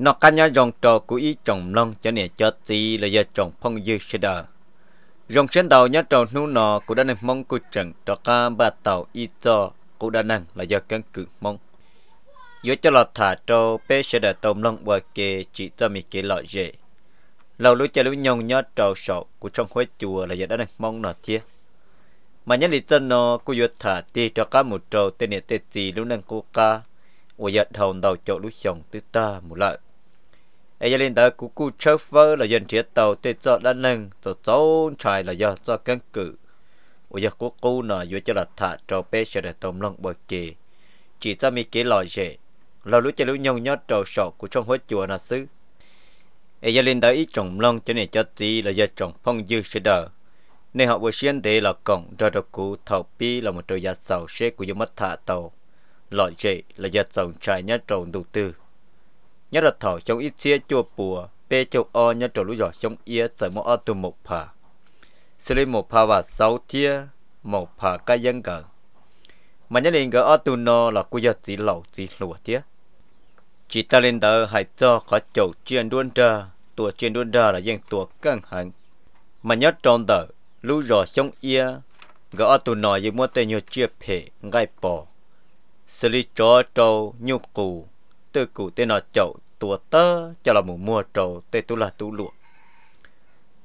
nó cá nhá dòng trò của ý trồng lông cho nè cho tí là giờ trồng phong dư sẽ đờ dòng trên đầu nhá trồng nu nọ của đàn năng mong của trần trò cá ba tàu y to của đàn năng là do căn cự mong yếu cho lọt thả trâu bé sẽ đờ tôm lông bờ kề chỉ cho mì kề lọ dễ lâu lúa chơi lúa nhông nhá trầu sọ của trong khói chùa là giờ đàn năng mong nọ thiê mà nhá lý tên nó của yếu thả ti trò cá một trâu tên nè tê gì lúa năng của ca ủa giờ đầu đầu chỗ lúa chồng tứ ta một lợi ai giờ lên đó cú cú chớp vỡ là dân thiệt tàu tuyệt cho đã nâng cho cháu trai là do do căn cự bây giờ cú cú nọ vừa cho là thả trâu bé sẽ để tôm lòng bờ kì chỉ cho mi kế lòi rẻ là lũ chơi lũ nhông nhót trâu sọ của trong hối chùa nó xứ ai giờ lên đó ít trồng lòng cho nên cho tí là do trồng phong dư sẽ đỡ nên họ vừa xuyên thế là cổng ra được cú thầu pi là một trâu gia sầu xe của dân mất thả tàu lòi chạy là do trồng trai nhát trồng đầu tư nhất là thảo chống ít chia chùa bùa bê châu o nhất trổ lũ giỏ chống yê sở mô ở tu một phà xử lý một phà và sáu tia một phà ca dân cờ mà nhất định gỡ ở tu nô là cú giật gì lẩu gì lùa tia. chỉ ta lên tờ hãy cho có chậu chiên đuôn trà tùa chiên đuôn trà là dân tùa căng hẳn mà nhất trong tờ lũ giỏ chống yê gỡ o tù nô dì mua tên nhiều chia phê ngay bò xử lý cho trâu nhu cù tôi cụ tên nó chậu tua tơ cho là mù mua trầu tê tôi là tu lụa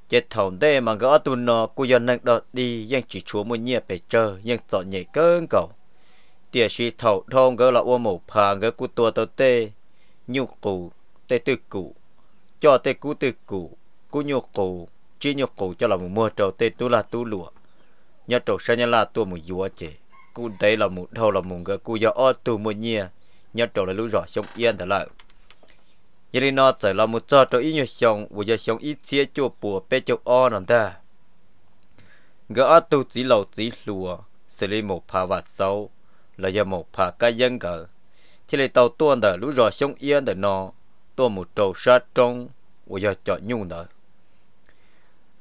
chết thầu tê mà gõ tôi nó cô dân năng đó đi dân chỉ chúa mua nhẹ phải chờ dân sợ nhẹ cơn cầu tia sĩ thầu thôn gỡ là ô mù phà gỡ cụ tua tơ tê nhu cụ tê tư cụ cho tê cụ tư cụ cụ nhu cụ chỉ nhu cụ cho là mù mua trầu tê tôi là tu lụa nhớ trầu sao nhớ là tu mù dúa chế cụ đây là một thầu là một gỡ cụ do o tu mua nhẹ nhớ trộn lại lũ rõ sống yên thật lợi giờ đi nó tới là một trò trò ít nhiều sống vừa giờ sống ít chia chùa bùa bê chùa o nằm ta gỡ tu chỉ lầu chỉ lùa xử lý một phà vạt sâu là giờ một phà cá dân cờ thì lại tàu tuôn đờ lũ rõ sống yên đờ nó tuôn một trầu sa trong vừa giờ chọn nhung đờ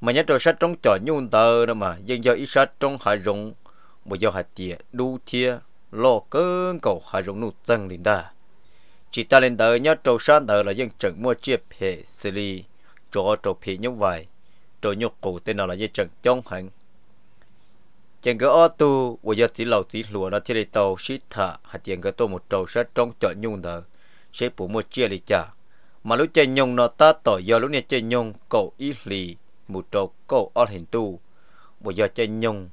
mà nhớ trầu sa trong chọn nhung đờ đó mà dân giờ ít sa trong hạ rụng vừa giờ hạ tiệt đu thia lo cơn cầu hà rộng nụ dân lên đà chỉ ta lên đời nhớ trâu san đời là dân trận mua chiếc phê xử lý cho trâu phê nhóc vài trâu nhóc cổ tên nào là dân trận chống hẳn chẳng gỡ ô tu và giờ chỉ lầu chỉ lùa nó chơi tàu xít thả hạt tiền gỡ tôi một trâu sát trong chợ nhung đời sẽ phủ mua chiếc lì chả mà lúc chơi nhung nó ta tỏ giờ lúc này chơi nhung cậu ý lì một trâu cậu ở hình tu và giờ chơi nhung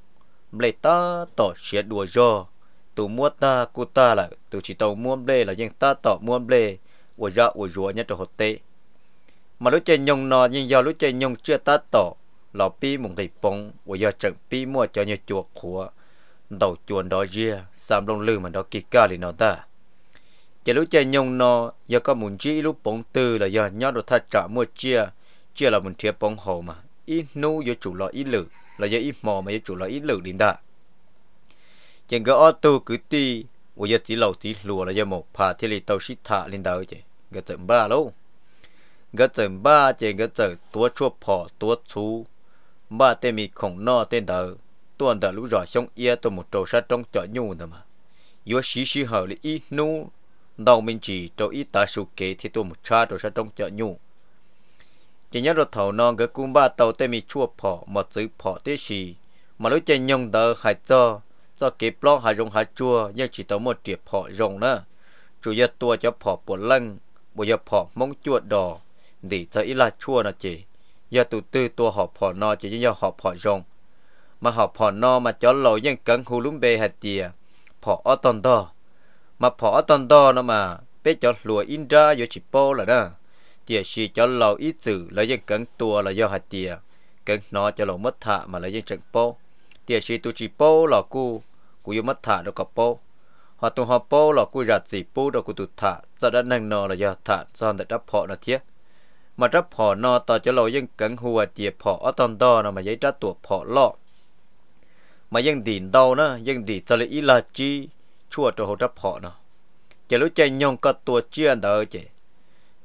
lấy ta tỏ sẽ đùa gió tụ mua ta cụ ta là tụ chỉ tàu mua bê là dân ta tỏ mua bê của dạ của rùa nhất rồi hột tệ mà lúc chơi nhông nọ nhưng do lúc chơi nhông chưa ta tỏ lò pi mùng thầy bông ủa giờ trận pi mua cho nhiều chuột của đầu chuồn đó ria sam lông lư mà đó kỳ ca thì nó ta giờ lúc chơi nhông nọ giờ có muốn chỉ lúc bông tư là giờ nhớ được thật trả mua chia chia là muốn chia bông hồ mà ít nu giờ chủ lo ít lử là giờ ít mò mà giờ chủ lo ít lử đến đã chẳng có ô tô cứ đi bây giờ chỉ lầu chỉ lùa là do một phà thì lì tàu xít thả lên đầu chứ cái tận ba lâu cái tận ba chỉ cái tận tua chua phò tua chú ba tên mì khổng no tên đầu tuần đầu lúc rồi xong ia tôi một trâu sát trong chợ nhu nữa mà yếu xí xí hở lì ít nu đầu mình chỉ trâu ít ta sụt kế thì tôi một cha trâu sát trong chợ nhu chỉ nhớ được thầu non cái cung ba tàu tên mì chua phò mà giữ phò thế gì, mà lối chơi nhông đỡ hại cho เก็บล้องหายงหาจัวยังจิตตัวหมดเตียบพอยงนะจุยตัวจะพอปวดลังบุยพอมงจวดดอดีจะอิลาชั่วนะเจยาตุตือตัวหอบพอนอจะยังยาหอบพอยง มาหอบพอนอมาจอดเหล่ายังกังหูลุ่มเบหัดเตีย พออตอนดอ มาพออตอนดอนะมา เป๊ะจอดหลัวอินดาโยชิโป้ละนะ เตียชีจอดเหล่าอิสื่อแล้วยังกังตัวแลอยยหัดเตียกังนอจะหลามัดถะมาแล้วยังจังโปเตียชีตุจิโปหลอกูกูยมัดถาดอกกโปหอตุวหัโปหลอกกูหยัดสีปูดอกกูตุถาจะด้นนั่งนอเลยะถาซ่อนแต่รับพอนะเทียมารับพอนอต่อจะเรายังกังหัวเจียพออตอนดอนมายญยจัดตัวพอล่อมายังดีนเดานะยังดีทะเลอีลาจีชั่วจะหัวรับพอนะจะรู้ใจยงก็ตัวเจียนเดอเจ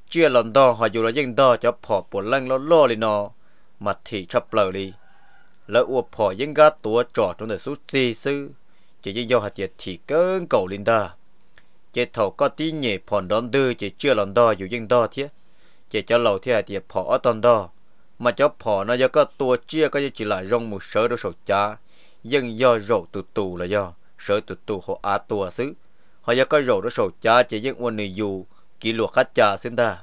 เจ่อหลอนดอหออยู่เรายังดอจะพอปวดลังล้อล่อเลยนอมาถีชับเปล่าลีแล้วอวบพอยังกาตัวจอดตรงแหนสุดซีซื้อ chỉ chỉ do hạt chỉ thì cơn cầu lên đó chỉ thầu có tí nhẹ phòn đón đưa chỉ chưa lần đo dù dân đo thế chỉ cho lầu thế hạt chỉ phỏ tòn đo mà cho phỏ nó do có tua chia có chỉ lại rong một sớ đôi sầu cha dân do rổ tụ tụ là do sớ tụ tụ họ á tua xứ họ do có rổ đôi sầu cha chỉ dân quân này dù kỷ luật khách cha xin ta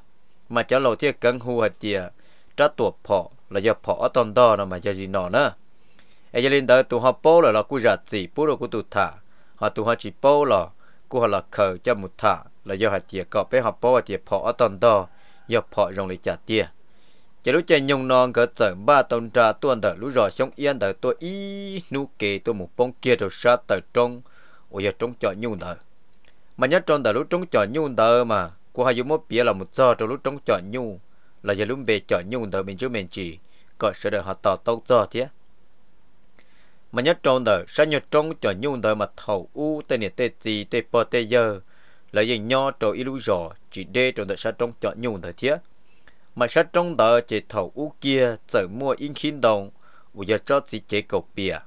mà cho lầu thế cân hu hạt chỉ trả tuột phỏ là do phỏ tòn đo nó mà cho gì nọ nữa ai giờ lên đó tụi họ bố là là cú giặt gì bố là cú tụt thả họ tụi họ chỉ bố là cú họ là khờ cho một thả là do họ chỉ có bé họ bố và chỉ phỏ ở tận đó do phỏ rồng lấy chặt tiền chỉ lúc chơi nhung non cỡ tận ba tuần trà tuần đợi lúc rồi sống yên đợi tôi ý nu kề tôi một bóng kia rồi xa tới trong ôi giờ trong chợ nhung đợi mà nhớ trong đợi lúc trong chợ nhung đợi mà cô hai dùng một bia là một giờ trong lúc trong chợ nhung là giờ lúc về chợ nhung đợi mình chứ mình chỉ có sự đợi họ tỏ tóc giờ thế mà nhất trong đời sẽ nhất trong cho nhung đời mà thầu u tên này tê gì tê bờ tê giờ là gì nho trâu ilu giò chỉ đê trông đời sẽ trong cho nhung đời thiết mà sẽ trong đời chỉ thầu u kia chở mua in khiên đồng u giờ cho chỉ chế cầu bìa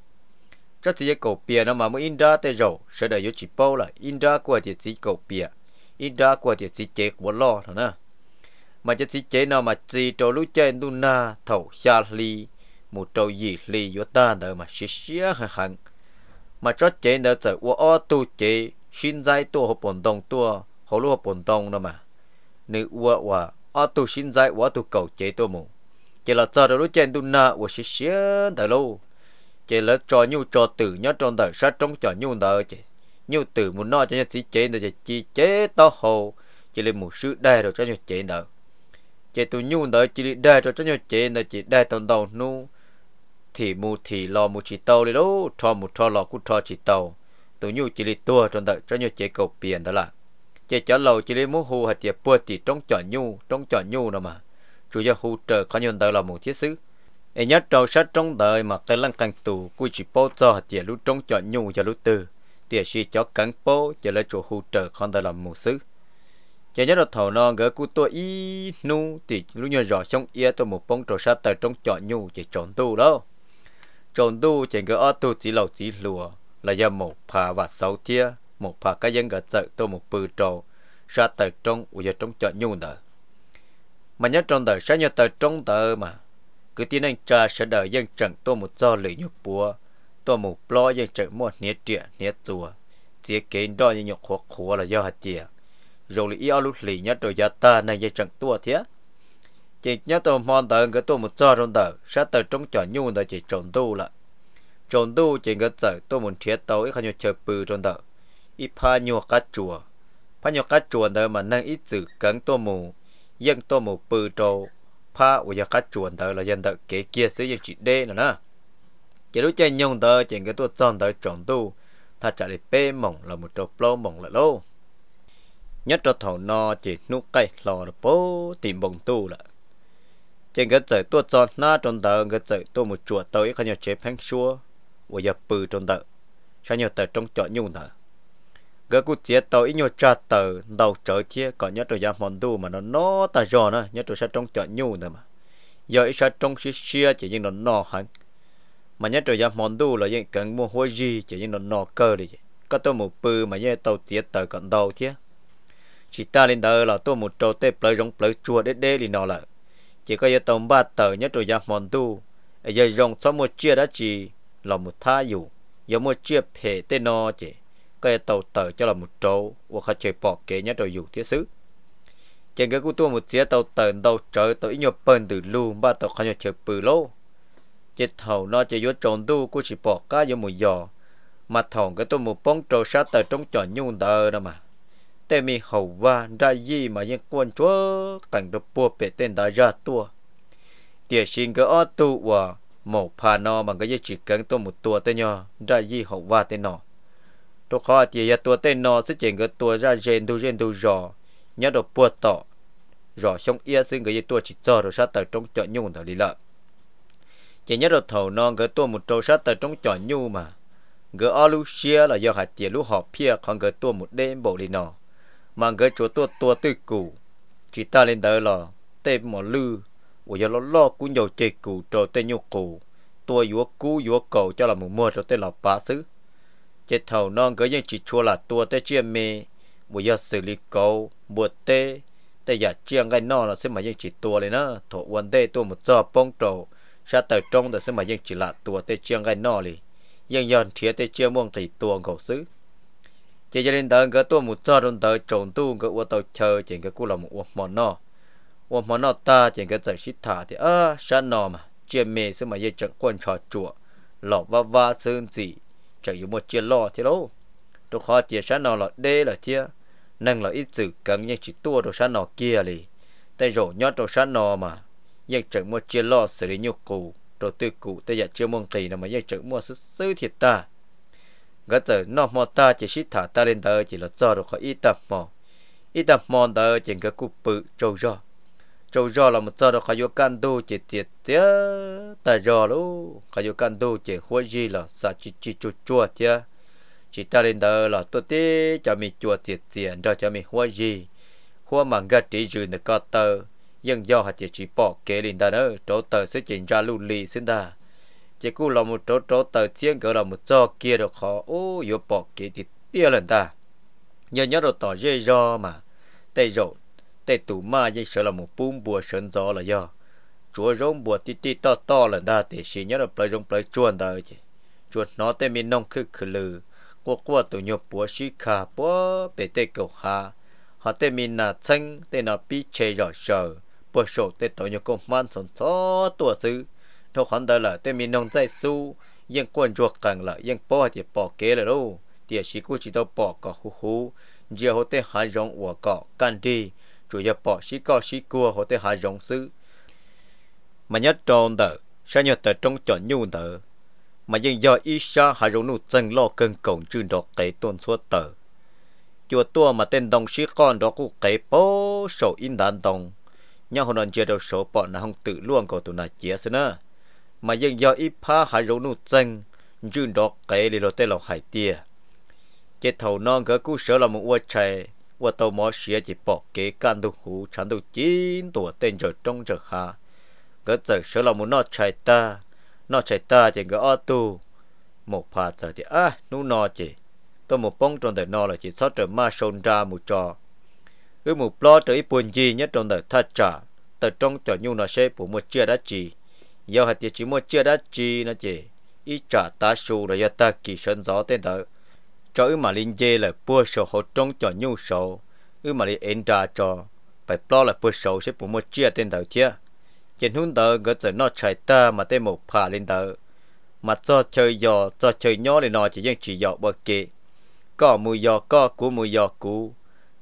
cho chỉ cầu bìa nó mà mới in ra tê rồi sẽ đợi yo chỉ bao là in ra qua thì chỉ cầu bìa in ra qua thì chỉ chế của lo thôi nè mà chỉ chế nào mà chỉ trâu lũ chơi đun na thầu xa ly một trâu gì lì vô ta đỡ mà xí xía hơi hẳn mà cho chế nữa tới ô ô tu chế xin dạy tu hộp bồn tông tu hồ lô hộp bồn tông đó mà nữ ô ô ô tu xin dạy ô tu cầu chế tu mù chế là cho rồi chế tu na ô xí xía đỡ lâu chế là cho nhu cho tử nhớ trong đời sát trong cho nhu đời chế nhu tử muốn nói cho nhớ chỉ chế nợ chỉ chế to hồ chỉ là một sự đai rồi cho nhớ chế nữa chế tu nhu đời chỉ là đai rồi cho nhớ chế nữa chỉ đai tông đầu nu thì mu thì lo mu chỉ tàu đi đâu cho mu cho lo cũng cho chỉ tàu tụi nhu chỉ đi tua trong đợi cho nhiêu chế cầu biển đó là chế chở lầu chỉ lấy mu hù hạt địa bùa thì trong chọn nhu trong chọn nhu đó mà chủ gia hù trở khó nhân đời là một chiếc xứ ấy nhớ trâu sát trong đời mà cái lăng càng tù cui chỉ bố cho hạt địa lũ trong chọn nhu và lũ từ địa sĩ cho cắn bố chế lấy chủ hù trợ khó đời là một xứ chế nhớ được thầu non gỡ cú tôi y nu thì lũ nhớ rõ trong ia tôi một bóng trâu sát tại trong chọn nhu chỉ chọn tu đâu trộn đu chỉ cái ớt tu chỉ lầu chỉ lùa là do một phà và sáu tia một phà cái dân gật sợ tôi một bự trầu sa tờ trong u giờ trong chợ nhung đờ mà nhớ trong đời sẽ nhớ tờ trong tờ mà cứ tin anh cha sẽ đợi dân chẳng tôi một do lưỡi nhục búa tôi một lo dân chẳng một nhét trịa nhét chùa chỉ kế đó như nhục khó khổ là do hạt chìa rồi lý ao lúc lì nhớ rồi gia ta này dân chẳng tua thế chỉ nhớ tôi mong tới cái tôi một giờ trong tờ sẽ tới trong chợ nhu là chỉ trộn tu là trộn tu chỉ cái giờ tôi muốn chia tàu ít nhiều chơi bự trong tờ ít pha nhu cá chùa pha nhu cá chùa đời mà năng ít giữ cắn tôi mù dân tôi mù bự trâu pha của giờ cá chùa đời là dân tờ kế kia sử dụng chỉ đê nữa nè chỉ lúc chơi nhung tờ chỉ cái tôi chọn tờ trộn tu thật trả lại bê mỏng là một trâu plo mỏng là lô nhất cho thầu no chỉ nút cây lò được bố tìm bồng tu là chỉ cái trời tua cho na trong tờ cái trời tua một chuột tới khi nhà chế phăng xua và giờ bự trong tờ sao nhà tờ trong chợ nhung tờ cái cụ chế tới nhiều cha tờ đầu trở chia có nhớ tôi ra món đồ mà nó nó ta giò nữa, nhớ tôi sẽ trong chợ nhung nữa mà giờ sẽ trong xí xia chỉ những nó nọ hẳn mà nhớ tôi ra món đồ là những cần mua hoa gì chỉ những nó nọ cơ đi có tôi một bự mà nhớ tàu tiết tờ còn đầu chứ chỉ ta lên đời là tôi một trâu tê plei giống plei chua đế đế thì nọ là chỉ có yếu tông ba tờ nhớ rồi giáp mòn tu giờ dòng xóa một chia đã chỉ là một tha dụ, giờ một chia phê tên nó chỉ có yếu tàu tờ cho là một trâu và khá chơi bỏ kế nhớ rồi dù thiết xứ chỉ cái cú tua một chia tàu tờ đầu trời tàu ít nhiều bền từ lu ba tàu khá nhiều chơi bự lô chỉ thầu nó chỉ yếu tròn tu cú chỉ bỏ cá vô một giò mà thòng cái tôi một bóng trâu sát tờ trong tròn nhung đờ đó mà แต่มีหาวาได้ยี่มายังกวนชัวกันรบปัวเป็ดเต้นได้ยาตัวเดี๋ยวชิงก็ออตัวว่าหมอพานอมันก็ยังจิกกังตัวหมดตัวเต้นยอได้ยี่หาวาเต้นนอตัวข้อเดียตัวเต้นนอซึ่งเจงก็ตัวราเจนดูเจนดูรอ nhớ đồ bùa tọ rồi xong ia xin người tua chỉ cho rồi sát tới trong chợ nhung thở đi lợ chỉ nhớ đồ thầu non gỡ tua một trâu sát tới trong chợ nhung mà gỡ alu xia là do hạt chỉ lũ họ pia còn gỡ tua một đêm bộ đi nọ mà cái chỗ tôi tua tư cũ chỉ ta lên đời là tê mà lư ở giờ lo lo cũng nhiều chế cũ trò tê nhục cũ tua yếu cũ yếu cầu cho là một mua cho tê là ba xứ chết thầu non cái những chỉ chua là tua tê chia mê bây giờ xử lý cầu bùa tê tê giả chia ngay non là xem mà những chỉ tua lên đó thổ quan tê tua một giờ bông trầu sát tờ trong là xem mà những chỉ là tua tê chia ngay non liền dân dân thiệt tê chia muông thì tua cầu xứ chỉ cho nên tới cái tua một giờ trong tới trộn tu cái ô tàu chờ chỉ cái cú là một món nọ một món nọ ta chỉ cái giải xít thả thì ơ sẵn nọ mà chia mê xứ mà dây chẳng quân trò chùa lọ và và sơn gì chẳng yếu một chia lo thế đâu tôi khó chia sẵn nọ là đê là chia nâng là ít sự cần nhưng chỉ tua đồ sẵn nọ kia lì tay rổ nhót đồ sẵn nọ mà nhưng chẳng một chia lo xử lý nhu cụ đồ tư cụ tay dạy chưa mong tì nào mà nhưng chẳng mua sư thiệt ta cái tờ nó mò ta chỉ xít thả ta lên tờ chỉ là cho được khỏi ít tập mò ít tập mò đời chỉ cái cục bự trâu do trâu do là một do được khỏi vô can đô chỉ tiệt tía ta do luôn khỏi vô can đô chỉ hoa gì là sa chỉ chỉ chua chua tía chỉ ta lên tờ là tôi tí cho mình chua tiệt tiền cho cho mình hoa gì hoa mà gạt chỉ dư được có tờ nhưng do hạt chỉ bỏ kế lên tờ nữa chỗ tờ sẽ chỉnh ra lưu lì sinh ta chỉ cú là một chỗ chỗ tờ chiến gọi là một cho kia được khó ô yếu bỏ kia thì tiêu lần ta nhớ nhớ rồi tỏ dễ do mà tây rồi tây tủ ma dây sợ là một bùm bùa sơn gió là do chúa rong bùa tít tít to to lần ta thì xin nhớ rồi plei rong plei chuồn ta chứ chuột nó tây mình nông khư khư lừ qua qua tụ nhộp bùa xí khà bùa bể tây cầu hà họ tây mình là chân tây nó bị chê rõ sợ bùa sổ tây tụ nhộp công man sòn só tua xứ cho khoản đó là tên mình nông dạy su yên quần chuột càng là yên bỏ thì bỏ kế là đâu thì chỉ cũng chỉ đâu bỏ cả hú hú giờ họ tên hai rong của cọ can đi chủ yếu bỏ chỉ cua họ tên hai rong sư mà nhất trong đó sao nhớ tới trong chọn nhu đó mà dân do ít xa hai rong nụ chân lo cân cổng chứ đó cái tôn suốt tờ chùa tua mà tên đồng sĩ con đó cũng cái bố sổ in đàn đồng nhau họ nói chia đầu số bọn là không tự luôn của tụi nó chia xưa nữa mà dân do ít phá hải rộng nụ chân chứ đó kể đi rồi tế lòng hải tia chết thầu non gỡ cú sở là một ua chạy ua tàu mỏ xìa chỉ bỏ kế can tu hú chán tu chín tuổi tên giờ trong giờ hà gỡ giờ sở là một nó chạy ta nó chạy ta chỉ gỡ o tu một pha giờ thì á nụ nọ chỉ tôi một bông trong đời nọ là chỉ sót trở ma sôn ra một trò ư một lo trở ít buồn gì nhất trong đời tha trả tờ trong trò nhu nọ sẽ phụ một chia đã chỉ giờ hạt tiêu chỉ mua chia đã chi nó chỉ ít trả ta su rồi giờ ta kỳ sơn gió tên đó cho ư mà linh dê là bua sầu hồ trong cho nhu sầu ư mà linh en trả cho phải lo là bua sầu sẽ bùa mua chia tên đó chứ trên hướng đó gỡ từ nó chạy ta mà tên một phà lên đó mà cho chơi giò cho chơi nhỏ lên nó chỉ riêng chỉ giò bờ kệ có mùi giò có cú mùi giò cú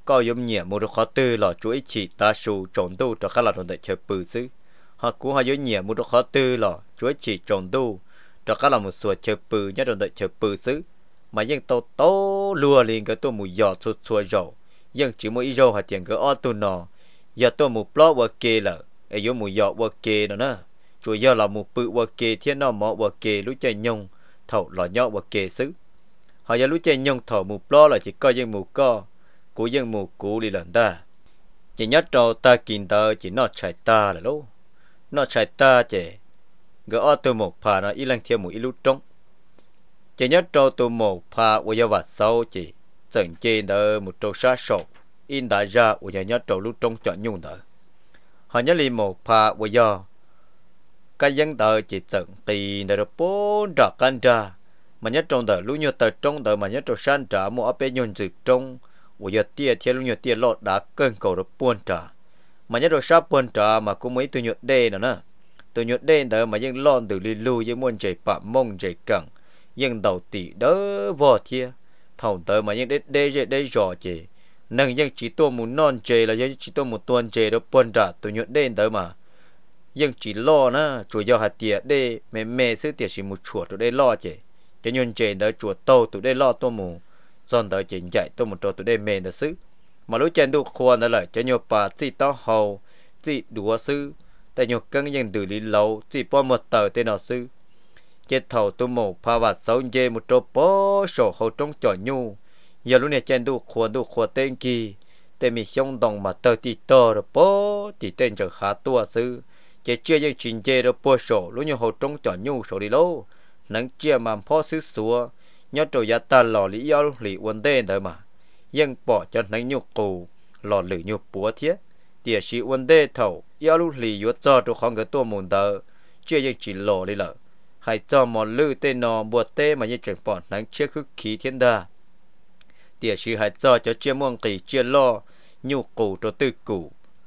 có giống nhẹ mùi khó tư là chuỗi chỉ ta su trộn tu cho khá là thuận tệ chơi bự dữ họ cũng họ dưới nhiều một khó tư lò chúa chỉ tròn tu cho các là một sủa chờ bự nhất rồi đợi chờ bự xứ mà dân tàu tố lùa liền cái tôi mù giọt sụt sủa dầu, dân chỉ mỗi dầu hạt tiền cái o tu nò, giờ tôi mù plo qua kê lợ ấy vô mù giọt qua kê đó nè chúa giờ là mù bự qua kê thiên nó mỏ qua kê lũ chơi nhung thầu lò nhọ qua kê xứ họ giờ lũ chơi nhung thầu mù plo là chỉ coi dân mù co của dân mù cũ đi lần ta chỉ nhất trâu ta kín ta chỉ nó chạy ta là lúc nó chạy ta chè gỡ ở từ một phà nó y lăng theo một ít lúc trống chỉ nhớ trâu từ một phà của do vật sau chỉ tận chi đỡ một trâu sát sổ in đại gia của nhà nhớ trâu lúc trống chọn nhung đỡ họ nhớ li một phà của do cái dân tờ chỉ tận tì đỡ bốn trà can ra mà nhớ trông đỡ lúc nhớ tờ trong đỡ mà nhớ trâu san trả mua ở bên nhung dự trông của giờ tia theo lúc nhớ tia lọt đã cơn cầu được buôn trả mà nhớ đồ sắp quên trả mà cũng mấy tôi nhuận đê nữa nè tôi nhuận đê đó mà dân lon từ li lu với muốn chạy bạ mong chạy cẳng dân đầu tỷ đỡ vò chia thầu tới mà dân đê đê chạy đê dò chạy nâng dân chỉ tôi muốn non chạy là dân chỉ tôi muốn tuần chạy đó quên trả tôi nhuận đê đó mà dân chỉ lo nè chủ do hạt tiệt đê mẹ mẹ sư tiệt chỉ một chùa tụi đê lo chạy cho nhuận chạy đó chùa tàu tụi đê lo tôi mù dọn tới chạy chạy tôi một trò tụi đê mẹ đó xứ มาลุจันดูควนั่นแหละจะโยปาจีต้อหูจีดัวซื้อ แต่โยกังยังดูลิลูจีป้อมมดเตอร์เตนอซื้อเจ็ดเท่าตัวหมูภาวัดสองเจมุดโต๊ะปอชอเขาจงจ่อยูอย่ารูเนี่เจนดูควนดูควรเต็งกีแต่มีช่องดองมาเตอร์ติดต่อรปอตีดเต็งจากขาตัวซื้อเจ็ดเชื่อยังชินเจรปอชอรู้เนี่ยเขาจงจ่อยูโฉดีโลนังเชื่อมันพ่อซื้อสัวยอดโจยตาหล่อหลี่ยอหลี่วันเต้นเดิมมายังปอจนในยุกูหล่อหรือยุปัวเทียเดี๋ยวชีวันเดทเอายาลุหลียุจอตัวของกับตัวมุนเตอร์เชื่อยังจีหล่อเลยเหรอให้จอมอลือเตนอบัวเตมายังเฉิงปอดนั้นเชื่อคือขีเทียนดาเดี๋ยวชีให้จอจะเชื่อม่วงตีเชื่อล่อยุกูตัวตื้อกู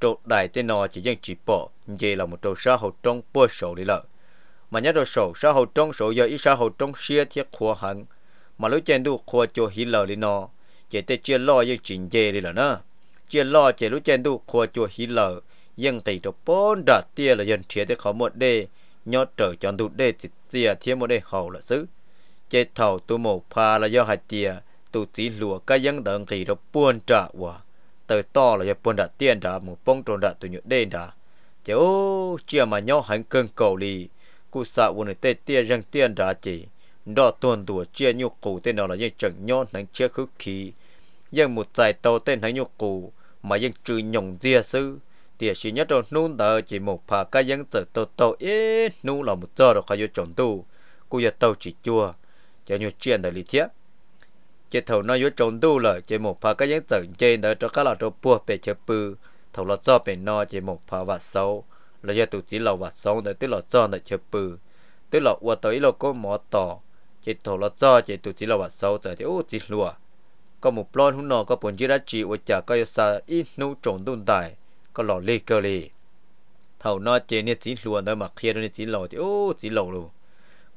ตัวใดเตนอจะยังจีปอเย่เราหมดตัวซาหดตรงปัวโฉเลยเหรอ mà nhớ đồ sổ xã hội trong sổ giờ ít xã hội trong xia thiết khóa hẳn mà lối chen đủ khóa cho hí lờ lên nó chỉ để chia lo với chuyện gì đi là nó chia lo chỉ lúc trên tu khoa chùa hí lờ dân tỷ cho bốn đợt tia là dân chia để khó một đê nhớ trở cho đủ đê thì tia thêm một đê hầu là xứ chế thầu tu một pha là do hạt tia tu tí lùa cái dân đợn tỷ cho buôn trả quả tới to là do buôn đợt tiền đã một bông tròn đợt tu nhớ đê đã chế ô chia mà nhau hành cơn cầu lì cú sợ quân tê tia dân tiền đã chỉ đó tuần tuổi chia nhu cụ tên nào là dân chẳng nhau nắng chia khứ khí dân một giải tàu tên hãy nhục cụ mà dân trừ nhồng dìa sư thì chỉ nhất rồi nôn tờ chỉ một phà cái dân tự tàu tàu ít nôn là một giờ rồi khai chọn tu cụ giờ tàu chỉ chua cho nhiều chuyện đời lý thiết chỉ thầu nói với chọn tu là chỉ một phà cái dân tự trên đời cho các là cho bùa bè chơi bự thầu là do bè no chỉ một phà và sâu là do tụi chỉ lầu và sâu để tức là do để chơi bự tức là qua tới là có mỏ tỏ chỉ thầu là do chỉ tụi chỉ lầu và sâu giờ thì ô chỉ lùa có một plon hôn nọ có bốn chiếc đất chỉ của chả có sa ít nấu trộn tồn tại có lò lê cơ lê. thầu nó chế nên chỉ luôn đó mà kia đó nên chỉ lò thì ô chỉ lò luôn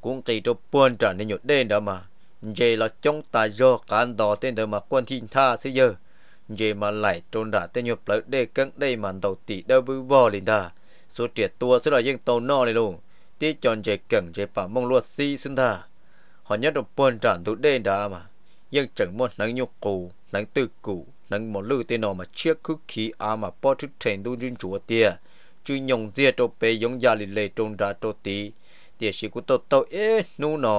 cũng kỳ cho buồn trả nên nhột đen đó mà vậy là trong ta do cán đỏ tên đó mà quân thiên tha sẽ giờ vậy mà lại trôn đã tên nhột lợi đê căng đây mà đầu tỷ đâu bư bò lên ta số triệt tua sẽ là dân tàu nọ này luôn tí chọn chạy cẳng chạy bảo mong luật si xin tha họ nhất được buồn trả tụ đen đó mà ยังจังมดนังยกกูนังตื้อกูนังมอลือเตนอมาเชียคุกขีอามาปอทุเทนดูจินจัวเตียจืยงเจียโตเปยงยาลิเลตรงดาโตตีเตียสิกุโตโตเอ๊นูนอ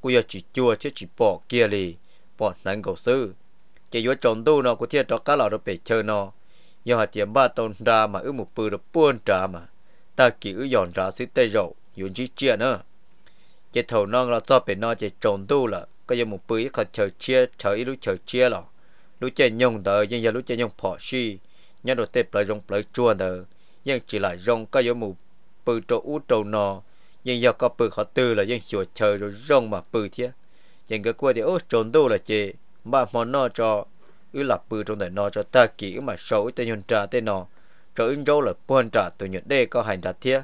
กูอยากจิจัวเชจิปอเกียลีปอนังกูซื้อเจยวจอนดูนอกูเทียตอกาลาโตเปเชนอยอหาเตียมบ้าตรงดามาอึมุปือรป่วนดามาตากีอึยอนดาสิเตยโยยุนจิเจียเนอเจเท่านองเราจ้อเป็นนอเจจอนดูละก็ยังมุปืยเขาเฉยเชียเฉยรู้เฉยเชียหรอรู้เจยงเดอยังยังรู้เจยงพอชียังโดเตปลอยงปลอยจวนเดอยังจีหลายยงก็ยังมุปืโตอู้โตนอยังยังก็ปืเขาตือแล้วยังสวยเฉยรู้ยงมาปืเทียยังก็กลัวเดี๋ยวจนดูละเจบ้ามอนนอจออื้อหลับปืตรงไหนนอจอตากี่มาโชว์เตยนจ่าเตนอจออึนโจละป้วนจ่าตัวหยุดเด้ก็หันดัดเทีย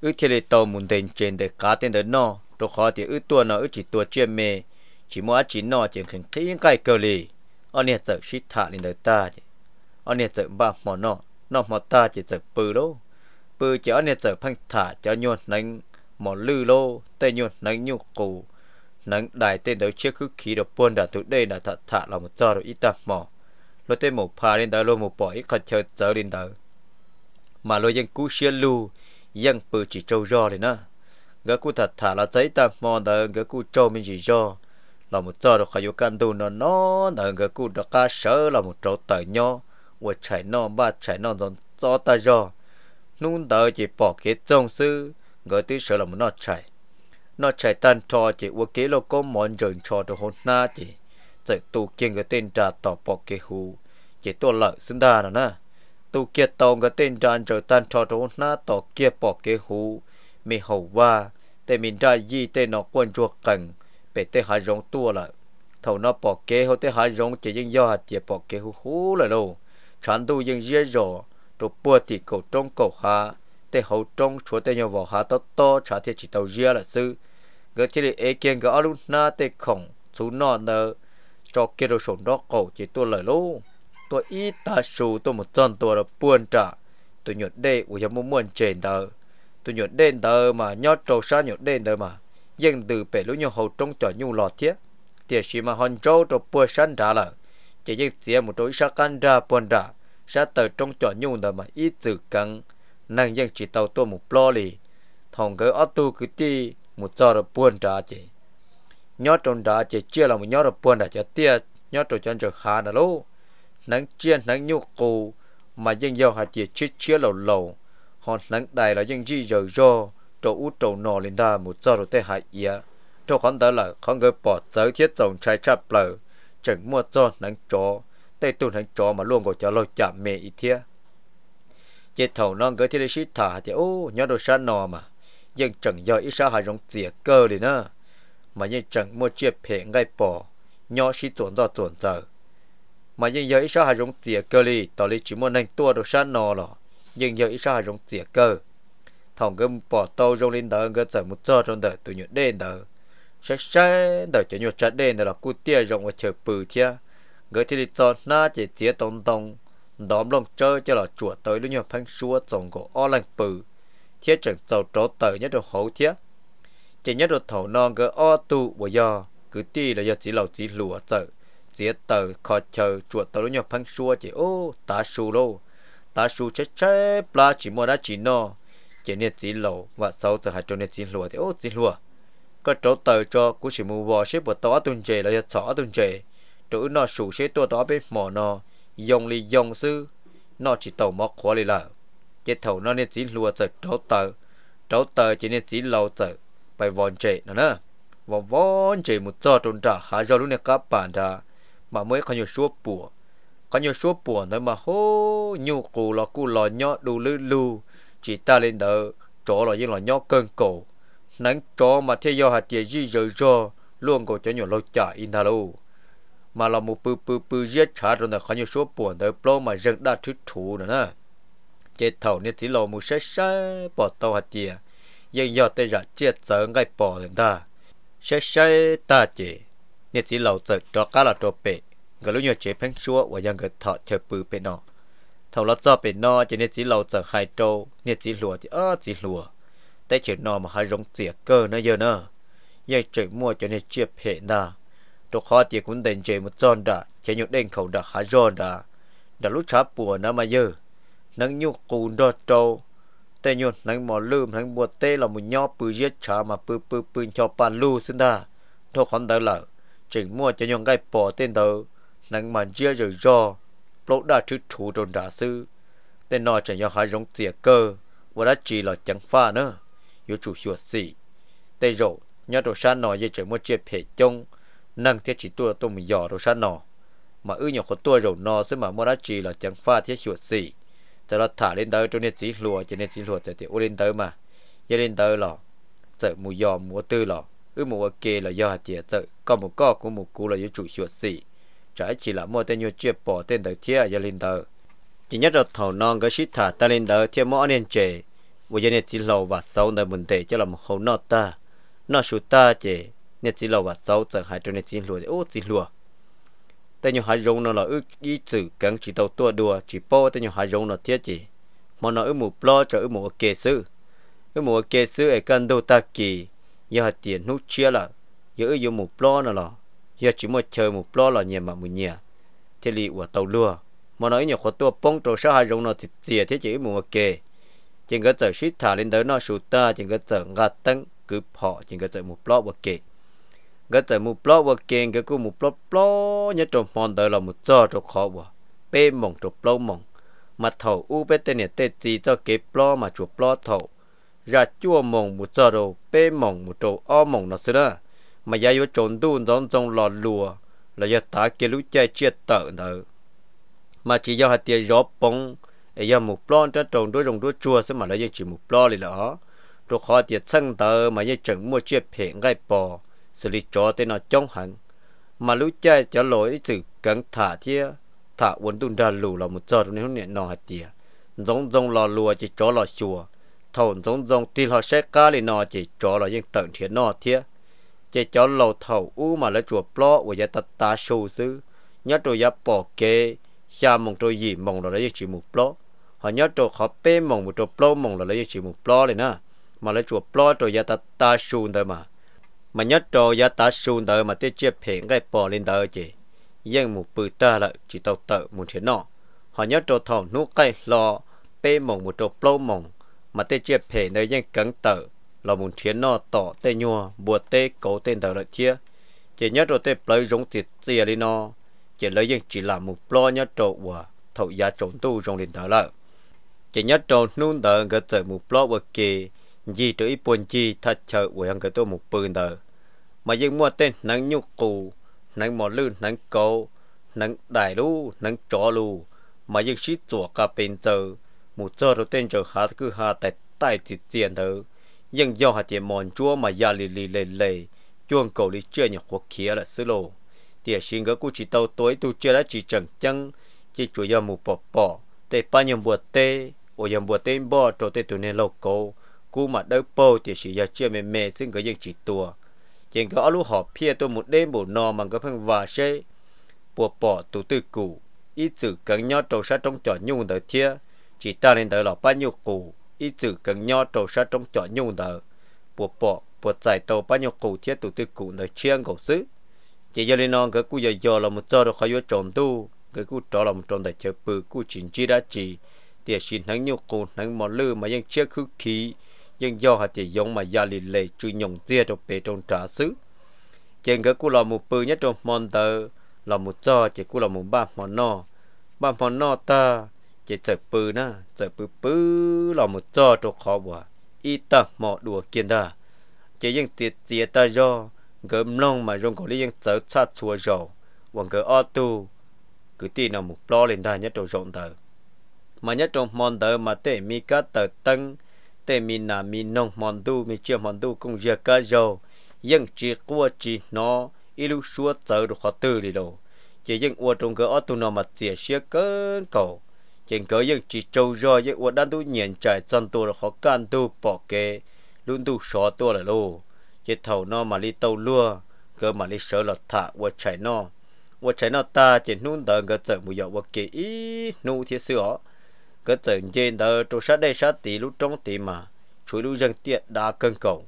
ước thì lấy tàu muốn đến trên để cá tên đến nó đồ khó thì ư tua nó ư chỉ tua chia mê chỉ mua chỉ nọ chỉ khẩn khí cái cơ lì ông nè tự xịt thả lên đời ta chứ ông nè tự ba mò nọ nọ mò ta chỉ tự bự lô bự chỉ ông nè tự phăng thả cho nhon nắng mò lư lô tây nhon nắng nhu cù nắng đại tên đấu chiếc khứ khí đồ buôn đã tụ đây đã thả thả là một giờ rồi ít ta mò lô tê một pha lên đời lô một bỏ ít khẩn chờ giờ lên đời mà lô dân cú xia lưu dân bự chỉ trâu do lên nữa gã cụ thật thả là giấy ta mò đỡ gã cụ cho mình gì do là một giờ được khai căn đủ nó nó đỡ gã cụ được ca sớ là một chỗ tờ nho và chạy nó ba chạy nó dọn cho ta do nung đỡ chỉ bỏ cái trông sư gỡ tí sớ là một nó chạy nó chạy tan cho chỉ và cái lô có món rừng cho được hôn na chỉ tự tu kiên cái tên trà tỏ bỏ cái hù chỉ tôi lợi xứng đa là na tu kia tàu cái tên trà trở tan cho hôn na tỏ kia bỏ cái hú mi hầu wa tê mình ra gì tê nó quân chuộc cần bể tê hạ rong tua lại thầu nó bỏ kế hô tê hạ rong chỉ dân do hạt chỉ bỏ kế hú hú là đâu chán tu dân dễ rò rồi bùa thì cầu trong cầu hạ tê hầu trong chúa tê nhau vào hạ to to trả thiệt chỉ tàu dễ là sư gỡ chỉ để ê kiên gỡ luôn na tê khổng chú nọ nợ cho kia rồi sổn đó cầu chỉ tua lời luôn tôi ít ta sù tôi một chân tôi là buồn trả tôi nhột đây của nhà muốn muốn đời tôi nhột đến tờ mà nhó trâu sa nhột đến tờ mà dân từ bể lũ nhau hậu trong trò nhu lọt thiết thì chỉ mà hòn trâu trâu bùa săn ra là chỉ dân tiền một trôi sa can ra buồn ra sa tờ trong trò nhu tờ mà ít từ căng nàng dân chỉ tàu tôi một lo lì thòng cái ớt tu cứ ti một trò rồi buồn ra chỉ nhó trong ra chỉ chia là một nhó rồi buồn ra chỉ tiệt nhó trâu chân trâu hà nà lô nắng chia nắng nhu cù mà dân giàu hạt chỉ chia chia lầu lầu hòn lăng đài là dân chi giờ do trâu út trâu nò lên đà một giờ rồi tê hại ia trâu khán đó là không ngờ bỏ tới thiết dòng trái chạp lờ chẳng mua cho nắng chó tê tuôn nắng chó mà luôn gọi cho lâu chạm mẹ ít thia chế thầu non gửi thiết xí thả thì ô nhớ đồ sa nò mà dân chẳng giờ ít sa hại rong tỉa cơ đi nữa mà dân chẳng mua chia phê ngay bỏ nhỏ xí tuần do tuần giờ mà dân giờ ít sa hại rong tỉa cơ đi tỏ lý chỉ muốn nành tua đồ sa nò rồi nhưng giờ ít sao rong tiệt cơ thằng gom bỏ tàu rong lên đỡ gom sợ một giờ trong đỡ tụi nhện đen đỡ sẽ sẽ đỡ cho nhột chặt đen là cú tia rong và chờ bự thia gom thì lịch chọn na chỉ tia tông tông đóm lòng chơi cho là chuột tới lúc nhọ phăng xua tổng cổ o lành bự thia trận tàu trốn tới nhất được hậu thia chỉ nhất được thầu non gom o tu bây do cứ ti là giờ chỉ lầu chỉ lùa tới tiết tờ khó chờ chuột tới lúc nhọ phăng xua chỉ ô tá xù lô ta su chết chết pla chỉ mua đã chỉ no chỉ nên chỉ lẩu và sau giờ hạt cho nên chỉ lùa thì ô chỉ lùa có chỗ tờ cho cũng chỉ mua vò xếp vào tỏ tuần chè là xỏ tuần chè chỗ nó sủ xếp tua tỏ bên mỏ nó dùng lì dùng sư nó chỉ tàu móc khóa lì là chế thầu nó nên chỉ lùa giờ chỗ tờ chỗ tờ chỉ nên chỉ lẩu giờ phải vòn chè nữa nè, và vòn chè một giờ tuần trả hạ giờ lúc này các bạn đã mà mới có nhiều số bùa có nhiều số bùa thôi mà hô nhu cụ là cụ lò nhỏ đủ lư lù chỉ ta lên đỡ chỗ là như là nhỏ cơn cổ nắng chỗ mà theo do hạt địa di rời cho luôn cổ cho nhiều lâu chả in hà lô mà là một bự bự bự giết trả rồi là có nhiều số bùa thôi pro mà dân đã thứ chủ nữa nè chế thầu nên thì lò một sẽ sẽ bỏ tàu hạt địa nhưng do tây giả chết sợ ngay bỏ lên ta sẽ sẽ ta chỉ nên thì lò sợ cho cá là cho bể ก็รู้อยู่เจ็บเพ่งชัวว่ายังเกิดถอดเือปือเป็นนอ เท่าเราจะเป็นนอจะเนี่ยสีเราจะหายโตเนี่ยสีหลัวจะเออสีหลัวแต่เชือนอมาหายรงเสียเกอร์นะเยอะเนอะยังเจ็บมั่วจะเนี่ยเจยบเพนาตัวคอเจียคุณเด่นเจมุจอนดาเชียนยุดเด้งเขาดาหายจอนดาดาลุชาปัวนะมาเยอะ นังยุกูดอโตแต่ยุดนังหมอลืมนังบัวเต้เรามุนย่อปืนเย็ดชามาปืนปืนปืนชอปานลู่ซึ่งดาทุกคนเดาเหล่าจึงมั่วจะยองใกล้ปอเต้นเดานังมันเจียอยู่จอ ปลกได้ชุดถูโดนดาซื้อแต่นอจะยังหายรงเสียเกอว่าจีหลอดจังฟ้าเนอะอยู่จู่ชวสี่แต่โยยอดตัวชาหนอยังจะมัวเจียเพจจง นั่งเทียจีตัวตัวมีหยอตัวชาหนอมาอื้อหยอกคนตัวโยนอซึ่งมามัวจีหลอดจังฟ้าเทียชัวสี่ แต่เราถ่ายเล่นเตอร์ตัวนี้สีหลัวจะเนี่ยสีหลัวจะเดี๋ยวเล่นเตอร์มาอย่าเล่นเตอร์หรอเจอหมูยอหมัูตื้อหรออื้อมัวเกย์หรอกยอเดียเจอก็หมูก็กูหมูกูหรอกอยู่จู่ชวสี่ trái chỉ là mua tên nhiều chia bỏ tên đầu kia giờ lên đầu chỉ nhất là thầu non cái shit thả ta lên đầu kia mỏ nên chè bây giờ nên chỉ lầu và sâu nơi mình để cho làm hậu nọ ta nọ số ta chè nên chỉ lầu và sâu chẳng hại cho nên chỉ lùa ô chỉ lùa tên nhiều hải giống nó là ước ý chữ cắn chỉ tàu tua đùa chỉ bỏ tên nhiều hải giống nó thiết chỉ mà nó ước một lo cho ước một kê sư ước một kê sư ở căn đầu ta kỳ giờ tiền nút chia là giờ ước một lo nó là giờ chỉ một chơi một lo là nhẹ mà một nhẹ thế li của tàu lừa mà nói nhà có tua bông trâu sao hai rồng nó thì tiền thế chỉ một kề chỉ có tờ ship thả lên tới nó sụt ta chỉ có tờ ngạt tăng cứ họ chỉ có tờ một lo một kề cái tờ một lo một kề cái cô một lo lo nhớ trộm mòn tới là một giờ trộm khó quá bê mỏng trộm lo mỏng mà thầu u bê tên này tê gì cho kế lo mà chuột lo thầu ra chua mỏng một giờ rồi bê mỏng một trâu o mỏng nó xưa đó mà giờ vô trộn tu đón trong lò lùa là giờ ta kia lũ chơi chia tợ nợ mà chỉ do hạt tiền gió bóng ấy giờ một plon cho trộn đuôi rồng đuôi chua xem mà là giờ chỉ một plon này là rồi khó tiền sang tờ mà như chẳng mua chia phiền gai bò xử lý cho tên nó trong hẳn mà lũ chơi cho lỗi sự cẩn thả thiê, thả uốn tuôn ra lù là một giờ rồi nếu nọ hạt tiền giống giống lò lùa chỉ cho lò chùa thầu giống giống tì họ sẽ cá thì nọ chỉ cho lò những tận thiệt nọ thiê chế cho lầu thầu u mà lấy chùa plo của gia tật ta sâu sư nhớ trò gia bỏ kê xa mong trò gì mong là lấy chỉ một plo họ nhớ trò khó bê mong một trò plo mong là lấy chỉ một plo này nè mà lấy chùa plo trò gia tật ta sâu đời mà mà nhớ trò gia ta sâu đời mà tiết chế phèn cái bỏ lên đời chị dân một bự ta là chỉ tàu tợ một thế nọ họ nhớ trò thầu nút cái lo bê mong một trò plo mong mà tiết chế phèn đời dân cẩn tợ là muốn chiến nó tỏ tê nhua bùa tê cấu tên thờ lợi chia chỉ nhất rồi tê lấy giống thịt chia đi nó chỉ lấy những chỉ là một lo nhớ trộn và thầu giá trốn tu trong điện thờ lợi chỉ nhất trộn nôn thờ gật tới một lo và kỳ gì trở ít buồn chi thật chờ của hàng cái tôi một bừng thờ mà những mua tên nắng nhục cụ, nắng mỏ lư nắng cầu nắng đại lu nắng chó lu mà những sĩ tuổi cả bên giờ một giờ đầu tên chờ hát cứ hà tại tại thịt tiền thờ nhưng do hạt tiền mòn chúa mà gia lì lì lề lề chuông cầu đi chưa nhọc hoặc khía là xứ lô địa sinh gỡ cụ chỉ tàu tối tu chưa đã chỉ chẳng chăng chỉ chủ do mù bỏ bỏ để ba nhầm bùa tê ô nhầm bùa tê bỏ cho tê tụi nên lâu cầu cú mà đỡ bầu địa sĩ gia chưa mềm mềm xin gỡ những chỉ tua chỉ gỡ lúc họ phe tôi một đêm bộ nò mà gỡ phăng và xe bùa bỏ tụ tư cũ ít sự cắn nhau trâu sát trong trò nhung đời thia chỉ ta nên đỡ lọ ba nhục cũ ý chữ cần nho trầu sa trong chọ nhung đờ bộ bộ bộ giải tàu bao nhiêu cụ chết tụi tư cụ nơi chiên cổ xứ chỉ do lên non cái cụ giờ giờ là một giờ được khai vô trộm tu cái cụ trọ là một trộm tại chợ bự cụ chín chi đã chỉ để xin nắng nhiều cụ nắng mò lư mà vẫn chiếc khứ khí vẫn do hạt chỉ giống mà gia lì lệ chưa nhồng tia trong bể trong trả xứ trên cái cụ là một bự nhất trong mòn tờ là một giờ chỉ cụ là một ba mòn no ba mòn no ta chỉ sợ bự nữa sợ bự bự là một trò khó bỏ ít ta mò đùa kiên ta chỉ những tiệt tiệt ta do gầm long mà dùng cổ lý những sát xua rồi còn cái ô tô cứ tin là một lo lên ta nhất trong rộng tờ mà nhất trong mòn tờ mà tệ mi cá tờ tăng tệ mi nà mi nông mòn tu mi chưa mòn tu cũng giờ cá rồi nhưng chỉ qua chỉ nó ít lúc xua khó tư đi đâu chỉ những ô trong cái ô tô nó mà tiệt cơn cầu chèn cỡ dân chỉ trâu do dân uất đan tu nhận trải chân tu là khó can tu bỏ kế luôn tu xó tu là lô chỉ thầu nó mà đi tàu lua cơ mà đi sợ là thả uất chạy nó uất chạy nó ta chỉ nún tờ cơ tờ mùi dọc uất kê ý nu thiết sửa cơ tờ trên tờ trâu sát đây sát tỷ lúc trong tỷ mà chuối lúc dân tiện đã cân cầu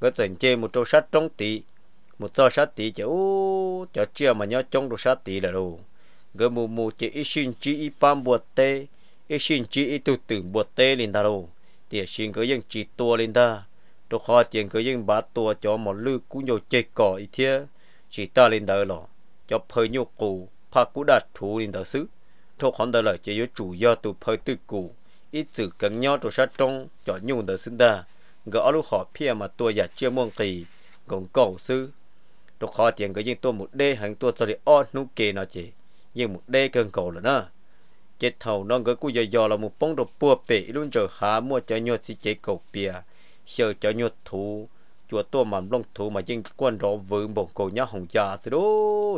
cơ tờ trên một trâu sát trong tỷ một do sát tỷ chứ cho chia mà nhớ trong trâu sát tỷ là đâu gơ mù mù chỉ ít xin chỉ ít pam bột tê ít xin chỉ ít tu tưởng bột tê lên ta đâu thì xin cứ dân chỉ tua lên đà, đồ khó tiền cứ dân bá tua cho một lư cũng nhiều chê cỏ ý thiê, chỉ ta lên đà lọ cho phơi nhục cụ pha cú đạt thú lên đà xứ thô khó đời lời chỉ yếu chủ do tu phơi tư cụ ít sự cắn nhau đồ sát trong cho nhung đời xứ ta gỡ lúc họ phe mà tua giả chưa mong kỳ gồng cầu sư đồ khó tiền cứ dân tua một đê hàng tua cho đi o nụ kề nó chỉ nhưng một đê cơn cầu là nó chế thầu nó gửi của giờ giờ là một bóng đồ bùa bể luôn chờ hạ mua cho nhau si chế cầu bìa sợ cho nhau thú chùa tua mầm long thú mà chính quan đó vướng bổng cầu nhá hồng trà thì đó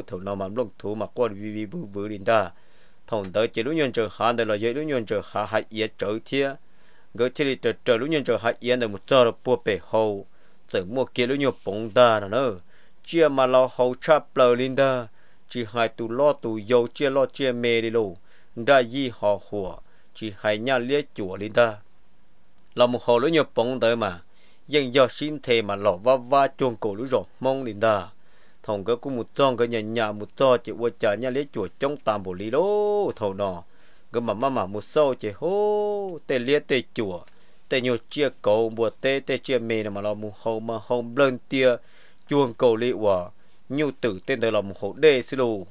thầu nó mà long thú mà quan vi vi vướng vướng đến ta thằng tới chế luôn nhân chờ hạ đây là chế luôn nhân chờ hạ hạ yết trở thia gửi thì đi chờ chờ lúc nhân chờ hạ yết là một giờ là bùa bể hầu tưởng mua kia lúc nhân bóng ta là nó chia mà lo hầu chắp lờ lên ta chỉ hai tu lo tu dầu chia lo chia mê đi lù đã gì họ hùa chỉ hai nhà lia chùa đi ta là một hồ lũ nhập bóng tới mà dân do xin thề mà lọ va va chuông cổ lũ rồi mong đi ta thằng cái cũng một trong cái nhà nhà một to chỉ qua chợ nhà lia chùa trong tam bộ lý lô thầu nọ cái mà mà mà một sâu chỉ hô tê lia tê chùa tê nhiều chia cầu mùa tê tê chia mê mà lo một hồ mà hồng lên tia chuông cầu lý hòa như từ tên đời lòng khổ đê xí lù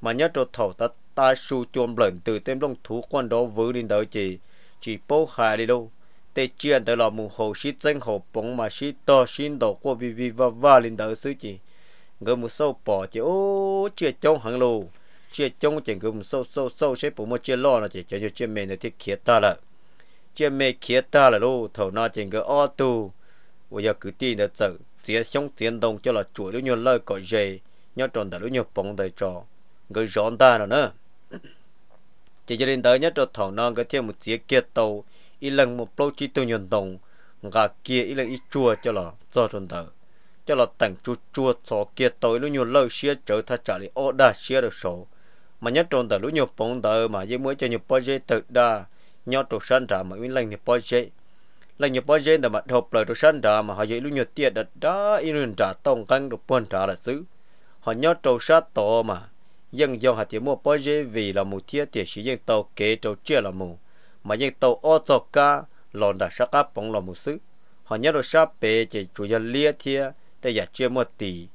mà nhớ trò thầu ta ta su chôn lợn từ tên long thú quan đó vứ đến đời chỉ chỉ bố hà đi đâu tê chiên đời lòng khổ xí danh khổ bóng mà xí to xin đổ qua vi vi và và lên đời xứ chỉ người một sâu bỏ chỉ ô chia trong hàng lù chia trong chỉ người một sâu sâu sâu sẽ bố mà chia lo là chỉ cho cho chia mẹ này thiết kia ta là chia mẹ kia ta là lô thầu na chỉ người o tu bây giờ cứ tin là sợ tiền xong tiền đồng cho là chuỗi lúc nhiều lời có dây nhau tròn đã lúc nhiều bóng đầy trò người rộn ta rồi nữa chỉ cho đến tới nhất tròn thảo non cái thêm một tía kia tàu y lần một lâu chi tiêu nhận đồng gà kia y lần y chua cho là do tròn tờ cho là tặng chua chua cho kia tàu lúc nhiều lời xia trở tha trả lại ô đa xia được số mà nhất tròn đã lúc nhiều bóng tờ mà dễ mới cho nhiều bao dây tự đa nhau tròn sân trả mà y lần thì bao dây là nhiều bao giờ mà đọc lời đồ sân trả mà họ dễ luôn nhiều tiền đặt đó in luôn trả tổng căng được buôn trả là xứ họ nhớ trâu sát tổ mà dân do hạt tiền mua bao giờ vì là một thiết tiền sử dân tàu kế trâu chia là mù mà dân tàu ô tô ca lòn đã sát áp bóng là một xứ họ nhớ đồ sát bể chỉ chủ nhân lia thia để giả chia một tỷ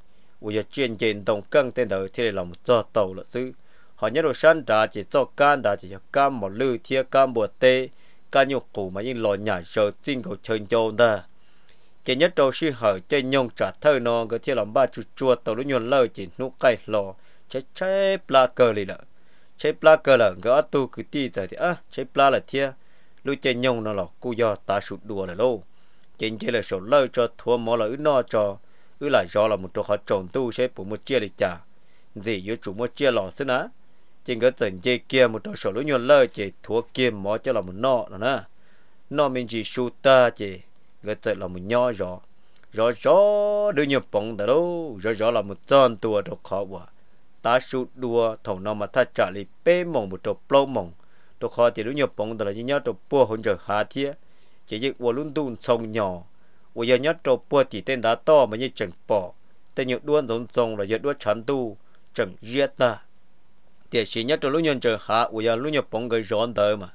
ủa giờ chuyên trên tổng căng tên đời thì là một do tàu là xứ họ nhớ đồ sân trả chỉ do can đã chỉ cho cam một lư thia cam bùa tê cả nhiều cụ mà những loại nhà sợ tin cầu chơi châu đó chỉ nhất đầu sư hở chơi nhông trả thơ nó cái thiên làm ba chu chua tàu nó nhuận lời chỉ nút cây lò chơi chế pla cờ lì lợ chế pla cờ lợ gỡ tu cứ ti tờ thì á chế pla là thia lúc chơi nhông nó lò cu do ta sụt đùa là lâu chỉ chế là sổ lời cho thua mỏ là ứ no cho ứ là do là một chỗ họ trộn tu chế bù một chia lì chả gì yếu chủ một chia lò thế à chính cái tận dây kia một đầu sổ lũ nhuận lơ chỉ thua kia mỏ cho là một nọ nữa nè nọ mình chỉ su ta chỉ cái tận là một nho rõ rõ rõ đưa nhập bóng đó đâu rõ rõ là một chân tua đồ khó quá ta su đua thầu nọ mà ta trả lại bê mỏng một đầu plau mỏng đồ khó thì đưa nhập bóng đó là như nhau đồ bua hỗn trợ hà thiê chỉ dịch của luôn tuôn sông nhỏ của giờ nhát đồ bua thì tên đá to mà như chẳng bỏ tên nhựa đuôn giống giống là giờ đuôn chán tu chẳng giết ta tiền sĩ nhất trong lúc nhân trường hạ của giờ lúc nhập bóng người rón đời mà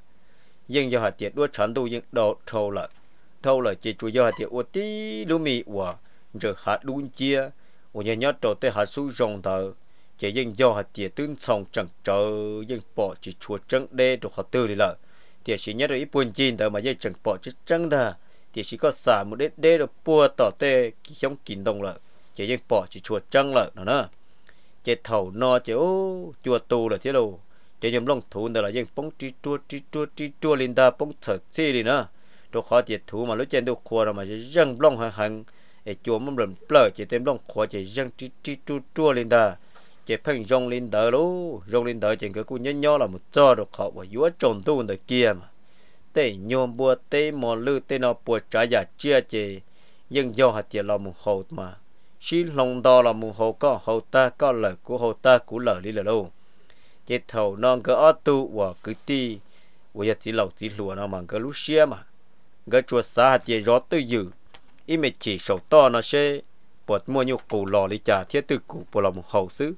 nhưng do hạt tiền đua chán đâu nhưng đầu thâu lại thâu lại chỉ chủ do hạt tiền uất tí lúc mì của giờ hạ đun chia của giờ nhất đầu tới hạ su rong đời chỉ nhưng do hạt tiền tương sòng chẳng chờ nhưng bỏ chỉ chùa chân đê được họ tư đi lại tiền sĩ nhất rồi ít buồn chín đời mà dây chẳng bỏ chứ chân đời thì chỉ có xả một đế đế được bùa tỏ tê kỳ không kín đồng lợi chỉ nhưng bỏ chỉ chuột chân lợi nó nữa chế thầu no chế ô chùa tù là chế đồ chế nhầm long thủ nữa là dân bóng trí chua trí chua trí chua lên ta bóng sợ xì đi nữa đồ khó chế thủ mà lúc trên đồ khua rồi mà chế dân long hàng hàng để chùa mâm lần plơ chế tem long khua chế dân trí trí chua chua lên ta chế phăng rong linh đỡ lú rong linh đỡ chế cái cú nhớ nhớ là một cho đồ khó và dúa trộn tu người kia mà tê nhôm bùa tê mò lư tê nó bùa trái giả chia chế dân do hạt chế lo một hậu mà chỉ lòng đó là mù hồ có hồ ta có lời của hồ ta của lời lý là đâu chế thầu non cái ớt tu và cứ ti và giờ chỉ lầu chỉ lùa nó mà cái lúc xia mà cái chùa xa chế gió tư dữ ý mẹ chỉ sầu to nó sẽ bột mua nhiều củ lò lý trà thiết tư củ bột lòng hậu xứ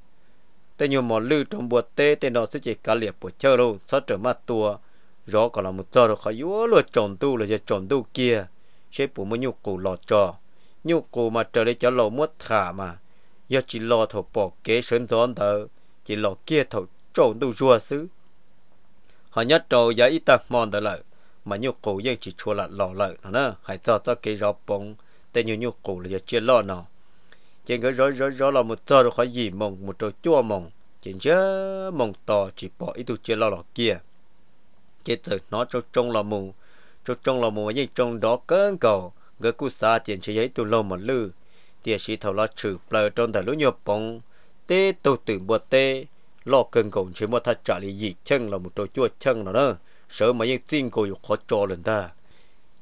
tên nhiều mỏ lư trong bột tê tên nó sẽ chỉ cá liệp bột chơi đâu sao trở mặt tua gió còn là một giờ được khỏi yếu luôn tròn tu là giờ tròn tu kia sẽ bù mua nhiều củ lò trò nhu cụ mà trở lại cho lộ mất thả mà giờ chỉ lo thổ bỏ kế sơn thôn thở chỉ lo kia thổ trộn đủ rùa xứ họ nhớ trộn giờ ít tập mòn tờ lợi mà nhu cụ giờ chỉ chua là lò lợi nó hãy cho tao cái rọ bông tên nhiều nhu cụ là giờ chia lo nó chỉ cái rối rối rối là một tờ rồi khỏi gì mong một trò chua mong chỉ chứ mong to chỉ bỏ ít tụ chia lo lò kia chỉ từ nó cho trông là mù cho trông là mù nhưng trong đó cơn cầu gỡ cú xa tiền chế giấy tụ lô mà lư tiền sĩ thầu lo trừ bờ trong thời lúc nhập bóng tê tụ tử bùa tê lo cần cổng chế một thật trả lý dị, chân là một trò chua chân nào đó sợ mà những tin cô dục khó cho lần ta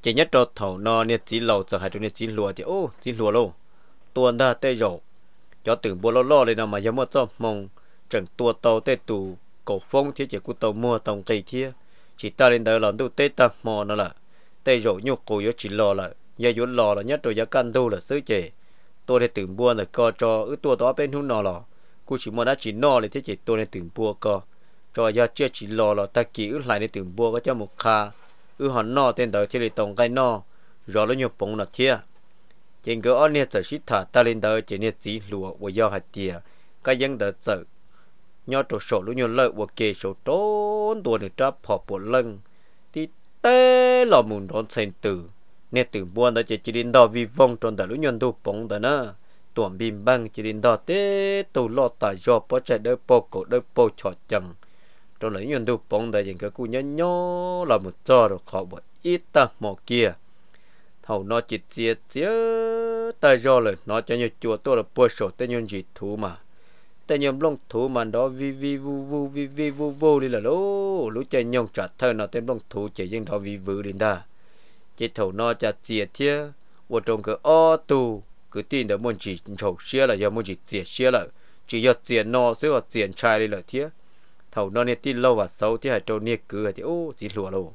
chỉ nhất trò thầu no nên chỉ lầu sợ hai trong nên chỉ lùa thì ô chỉ lùa luôn tuần ta tê dầu cho tưởng bùa lo lo lên nào mà dám mất cho mong chẳng tua tàu tê tù cổ phong thì chế cú tàu mua tàu cây thia chỉ ta lên đời làm đâu tê ta mò nó là tê dầu nhục cô yếu chỉ lo lại giờ dù lò là nhất rồi giờ căn đâu là xứ chế tôi thì từng buôn là co cho ứ tôi đó bên hung nọ lò cô chỉ muốn đã chỉ nọ là thế chỉ tôi nên từng buôn co cho giờ chưa chỉ lò là ta kỹ ứ lại nên từng buôn có cho một kha ứ hòn nọ tên đời thì là tổng cái nọ rồi nó nhiều bóng là thiệt trên cứ ở nè sợ xít thả ta lên đời chỉ nè chỉ lùa và do hạt tiề cái dân đời sợ nhớ trổ sổ lũ nhớ lợi và kê sổ trốn tuần được tráp họ bộ lưng thì tê là muốn đón sen tử nè từ buồn đó chỉ chỉ đến đó vì vong trong đó lũ nhân đủ bóng đó nè tuần bình băng chỉ đến đó thế tàu lo tà do bỏ chạy đôi bỏ cổ đôi bỏ chọt chồng trong lấy nhân đủ bóng đó những cái cú nhân nhỏ là một trò rồi khó bỏ ít ta mò kia thầu nó chỉ chia chia ta do là nó cho nhiều chùa tôi là bôi sổ tên nhân gì thú mà tên nhân long thú mà đó vi vi vu vu vi vi vu vu đi là lú lũ chơi nhông trả thơ nó tên long thú chỉ riêng đó vi vự đến đó chế thầu nó cho tiệt thế vô trong cái ô tu cứ tin được muốn chỉ thầu xe là giờ muốn chỉ tiệt xe là chỉ giờ tiệt nó sẽ là tiệt trai đi là thế thầu nó này tin lâu và xấu thì hai trâu này cứ thì ô chỉ lùa luôn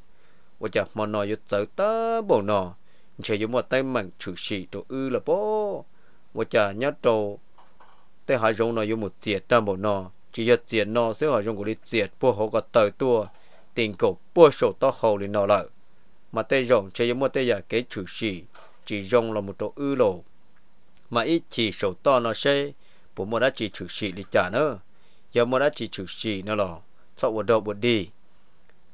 vô chả mòn nó yếu tới ta bỏ nó chỉ yếu một tay mảnh chữ xì chỗ ư là bố vô chả nhát trâu thế hai giống nó yếu một tiệt ta bỏ nó chỉ giờ tiệt nó sẽ hai giống của đi tiệt bố họ có tới tua tiền cổ bố sổ to hầu lên nó lại mà tê rộng chơi một tê giờ cái chủ sĩ chỉ rộng là một tổ ư lộ mà ít chỉ sổ to nó xe bố mà đã chỉ chủ sĩ đi trả nữa giờ mà đã chỉ chủ sĩ nó lò sau một đầu một đi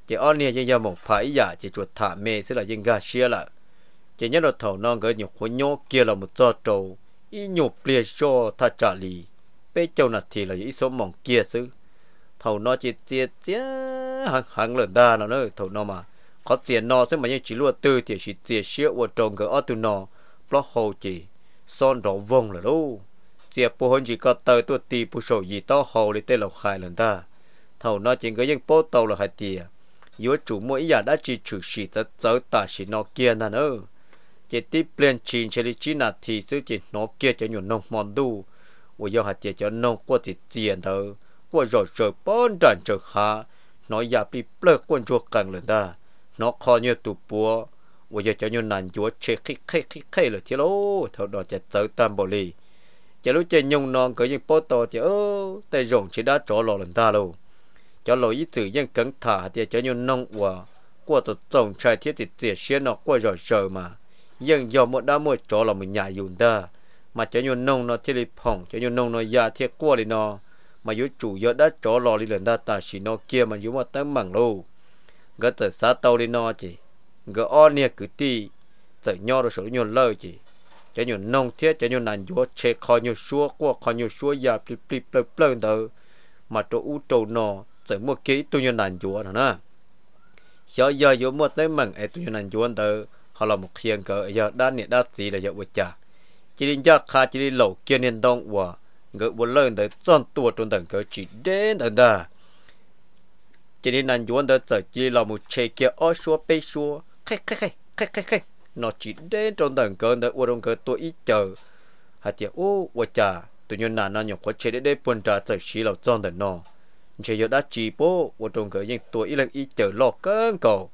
chỉ ăn nha chỉ một phải giả chỉ chuột thả mê sẽ là dân gà xia là chỉ nhớ là thầu non gửi nhiều khối nhô kia là một do trâu, ít nhiều plia cho tha trả lì bây châu nạt thì là ít số mỏng kia xứ thầu nó chỉ chia chia hàng hàng lợn đa nó nữa thầu nó mà เขาเสียนอซึ่งมันยังจีรัวตื้อเตียชิเตียเชี่ยวว่าตรงกับอตุนอเพราะเขาจีซ่อนรอกวงเลยลูกเสียปูหงจีก็เตยตัวตีปูโชยีต่อเขาเลยเตลเราหายลันตาเท่านอจริงก็ยังโป้เตาเลยหายเตียยัวจู่มวยอยากได้จีฉุชีตะเจอตาชีนอเกียนันเออเจตีเปลี่ยนชีนเชลิจินาทีซื้อจีนอเกียจะหยุดนองมอนดูว่ายอหาเจียจะนองกว่าติดเจียนเธอว่าจะเจอป้อนดันเจอหาน้อยอยากปีเปลือกกวนชัวกังเลยได้ nó kho như tụ bùa, bây cho như nàn chúa chê khí khí khí khí là chứ lô thầu đó chạy tới tam bồ lì chạy lúc nhung non cỡ như bó to thì ơ tay rộng chỉ đã trỏ lò lần ta lâu cho lỗi ý tử dân cẩn thả thì cho như nông quả qua tổ tổng trai thiết thì tiệt nó qua rồi sợ mà dân do một đá mua trỏ là mình nhà dùng ta mà cho như nông nó thiết đi cho như nông nó già thiết qua đi nó mà yếu chủ yếu đã trỏ lò đi lần ta ta chỉ nó kia mà yếu mà tới mảng lâu gỡ từ xa tàu đi nó chị, gỡ o nia cứ ti từ nhau rồi sổ nhiều lơ chị, cho nhiều nông thiết cho nhiều nàn chúa che kho nhiều xua qua kho nhau xua ya plip plip plip plip tờ mà chỗ u trâu nó từ mua kỹ tu nhiều nàn chúa thằng nè giờ giờ yếu mua tới mừng ai tu nhiều nàn chúa tờ họ là một khiên cỡ giờ đa nia đa gì là giờ vợ cha chỉ đi ra khai chỉ đi lẩu kia nên đông hòa gỡ buồn lơ tờ tròn tua tròn tầng cỡ chỉ đến tầng đó chỉ nên là yuan đó giờ chỉ là một chế kia ở xua bê xua khay khay khay khay khay khay nó chỉ đến trong tầng cơn đó uống cơ tôi ít chờ hạt tiệt ô vợ cha tôi nhớ là nó nhổ có chế để đây buồn trà giờ chỉ là trong tầng nó chế giờ đã chỉ bố uống trong cơn nhưng tôi ít lần ít chờ lo cơn cầu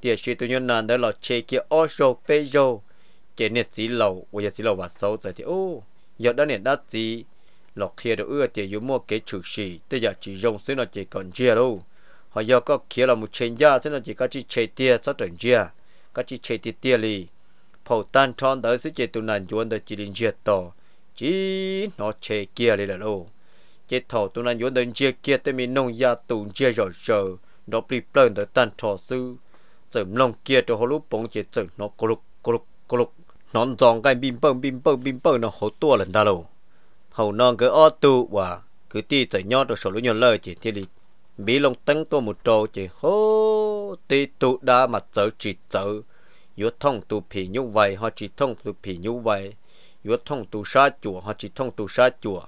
tiệt chỉ tôi nhớ là đó là chế kia ở xua bê xua chế nên chỉ là vợ cha chỉ là và xấu giờ thì ô giờ đã nên đã chỉ lọt kia được ưa tiệt yếu mua cái chủ sĩ, bây giờ chỉ dùng xí nó chỉ còn chia đâu họ giờ có kia là một chén gia thế là chỉ có chỉ chế tia sao trần gia có chỉ chế tia tia li phổ tan tròn tới sẽ chế tụ nạn yuan đời chỉ linh giết to chỉ nó chế kia li là đâu chế thầu tụ nạn yuan đời chia kia tới mình nông gia tụ chia rồi giờ nó bị plơn đời tan trò sư tưởng nông kia cho họ lúc bóng chế tưởng nó cô lục cô lục cô lục nó giòn cái bim bơm bim bơm bim bơm nó hổ tua lần ta lâu hầu non cứ o tu và cứ ti tới nhót được số lũ nhỏ lời chỉ thiên lịch bị lòng tăng tôi một trâu chỉ hô ti tụ đa mà sợ chỉ sợ yếu thông tụ phì như vậy họ chỉ thông tụ phì như vậy yếu thông tụ sa chùa họ chỉ thông tụ sa chùa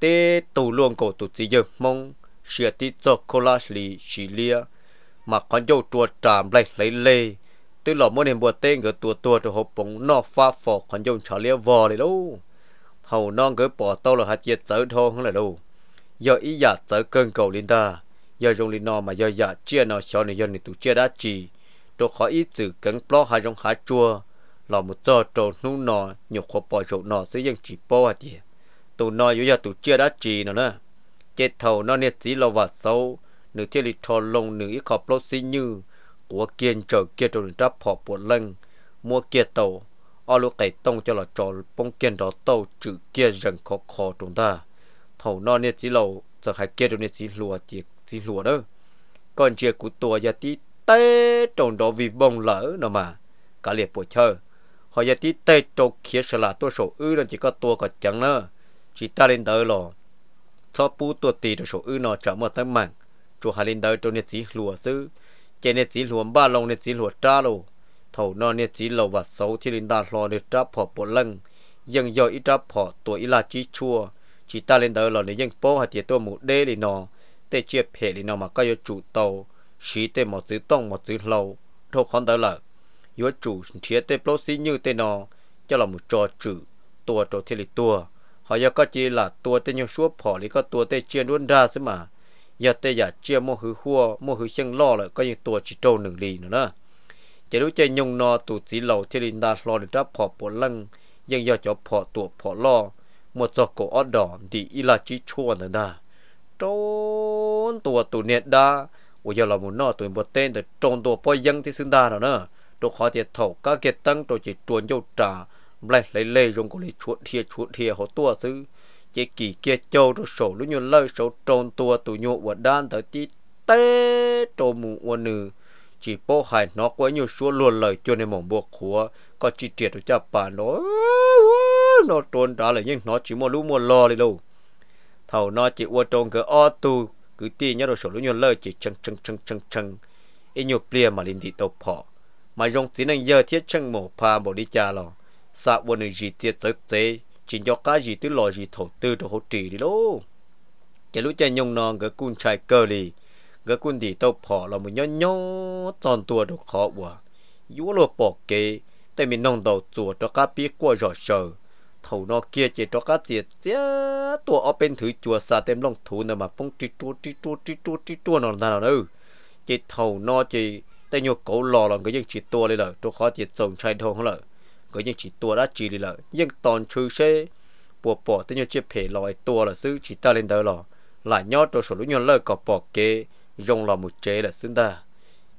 ti tụ luôn cổ tụ chỉ giờ mong sửa ti cho cô la lì xì lia mà con dâu chùa tràm lấy lấy lê tức là mỗi niềm bùa tên gỡ tua tua cho hộp bóng nó pha phò con dâu chả lia vò đấy đâu hầu non gỡ bỏ tao là hạt diệt sợ thô không là đâu giờ ý giả sợ cơn cầu ta giờ dùng nò mà giờ giờ chia nò cho nên giờ này tụ chia đã chỉ tôi khó ít từ cắn plo hai dòng hai chua là một giờ trầu nu nò nhục khó bỏ chỗ nò dưới dân chỉ bỏ hạt à gì tụ nò giờ giờ tụ chia đã chỉ nữa nè chết thầu nó nét gì lo vào sâu nửa thiên lịch tròn lồng nửa ít khó plo xí như của kiên trở kia trầu nửa tráp họ buồn lăng mua kia tàu ở lúc cày tông cho là trò bông kiên đó tàu chữ kia dần khó khó chúng ta thầu nó nét gì lâu giờ hai kia trầu nè tí lùa chỉ thì lùa đó còn chuyện của tùa giờ tí tê trồng đó vì bông lỡ nữa mà cả liệt bộ chơi họ giờ tí tê trồng kia sẽ là tôi sổ ư là chỉ có tua có chẳng nữa chỉ ta lên đời lò cho bú tua tì được sổ ư nó trở một tấm mạng chú hai lên đời trong nét chỉ lùa sư chế nét chỉ lùa ba lông nét chỉ lùa tra lô thầu nó nét chỉ lầu và xấu thì lên đà lò nét tra họ bộ lăng dân do ít tra họ tuổi là chỉ chua chỉ ta lên đời lò nét dân bố hạt tiệt tôi một đê để nó ตเจเพลินออกมาก็ยจุโตสีเตหมดสีต้องหมดสีเหลาทุกคนเดละยอจูเทียเตปลสียืเตนอจะลมุดจอดจืตัวโตเทลิตัวเหอยก็จีหละตัวเตยชั่วผอหรือก็ตัวเตเจียนวนดาซึมายาเตอยากเจียมหือหัวมหือเชียงล่อเลยก็ยังตัวจีโตหนึ่งลีหน่ะนะจะรู้ใจยงนอตูสีเหลาเทลินดาลอหรือรับผอปวดลังยังยอดจะผอตัวผอล่อหมดจอกโอดดอดีอิลาจิชั่วนะไดะ trốn tua tu nhiệt đa u giờ là muốn nọ tụi một tên để trốn tua bôi dân thì xứng đa rồi nè đồ khó thiệt thầu các kiệt tăng đồ chỉ chuồn dâu trà lại lấy lê dùng của lý chuột thiê chuột thiê họ tua xứ chỉ kỳ kia châu đồ sổ lúc như lời sổ trốn tua tu nhộ và đan tới tí tê trốn mù u nữ chỉ bố hài nó quá nhiều số luôn lời cho nên mỏng buộc của có chỉ tiệt được cha bà nó nó trốn trả là nhưng nó chỉ mua lũ mua lo đi đâu hầu nó chỉ ô trông cái ô tu cứ ti nhớ rồi sổ lũ nhớ lơ chỉ chân chân chân chân chân ít nhiều plia mà linh đi tàu phò mà dùng tí năng giờ thiết chân mổ pha bỏ đi cha lò sa quân người gì tiết tới tế chỉ cho cá gì tới lò gì thổ tư đồ hỗ trì đi lô cái lũ cha nhung non cái cun trai cơ đi cái cun đi tàu phò là một nhó nhó tròn tua đồ khó quá yếu lô bỏ kê tại mình nông đầu chùa cho cá biết qua rồi sờ thầu nó kia chỉ cho cá gì chứ tua ở bên thứ chùa xa tem long thủ nào mà phong chỉ chua chỉ chua chỉ chua chỉ chua nó nào đâu chỉ thầu nó chỉ tay nhau cổ lò là cái những chỉ tua đi rồi tôi khó chỉ trồng chai thôi không lợi cái những chỉ tua đã chỉ đi lợi nhưng toàn trừ xe bỏ bỏ tay nhau chiếc phê lòi tua là xứ chỉ ta lên đời lò lại nhót cho số lũ nhau lời cọp bỏ kê dùng là một chế là xứ ta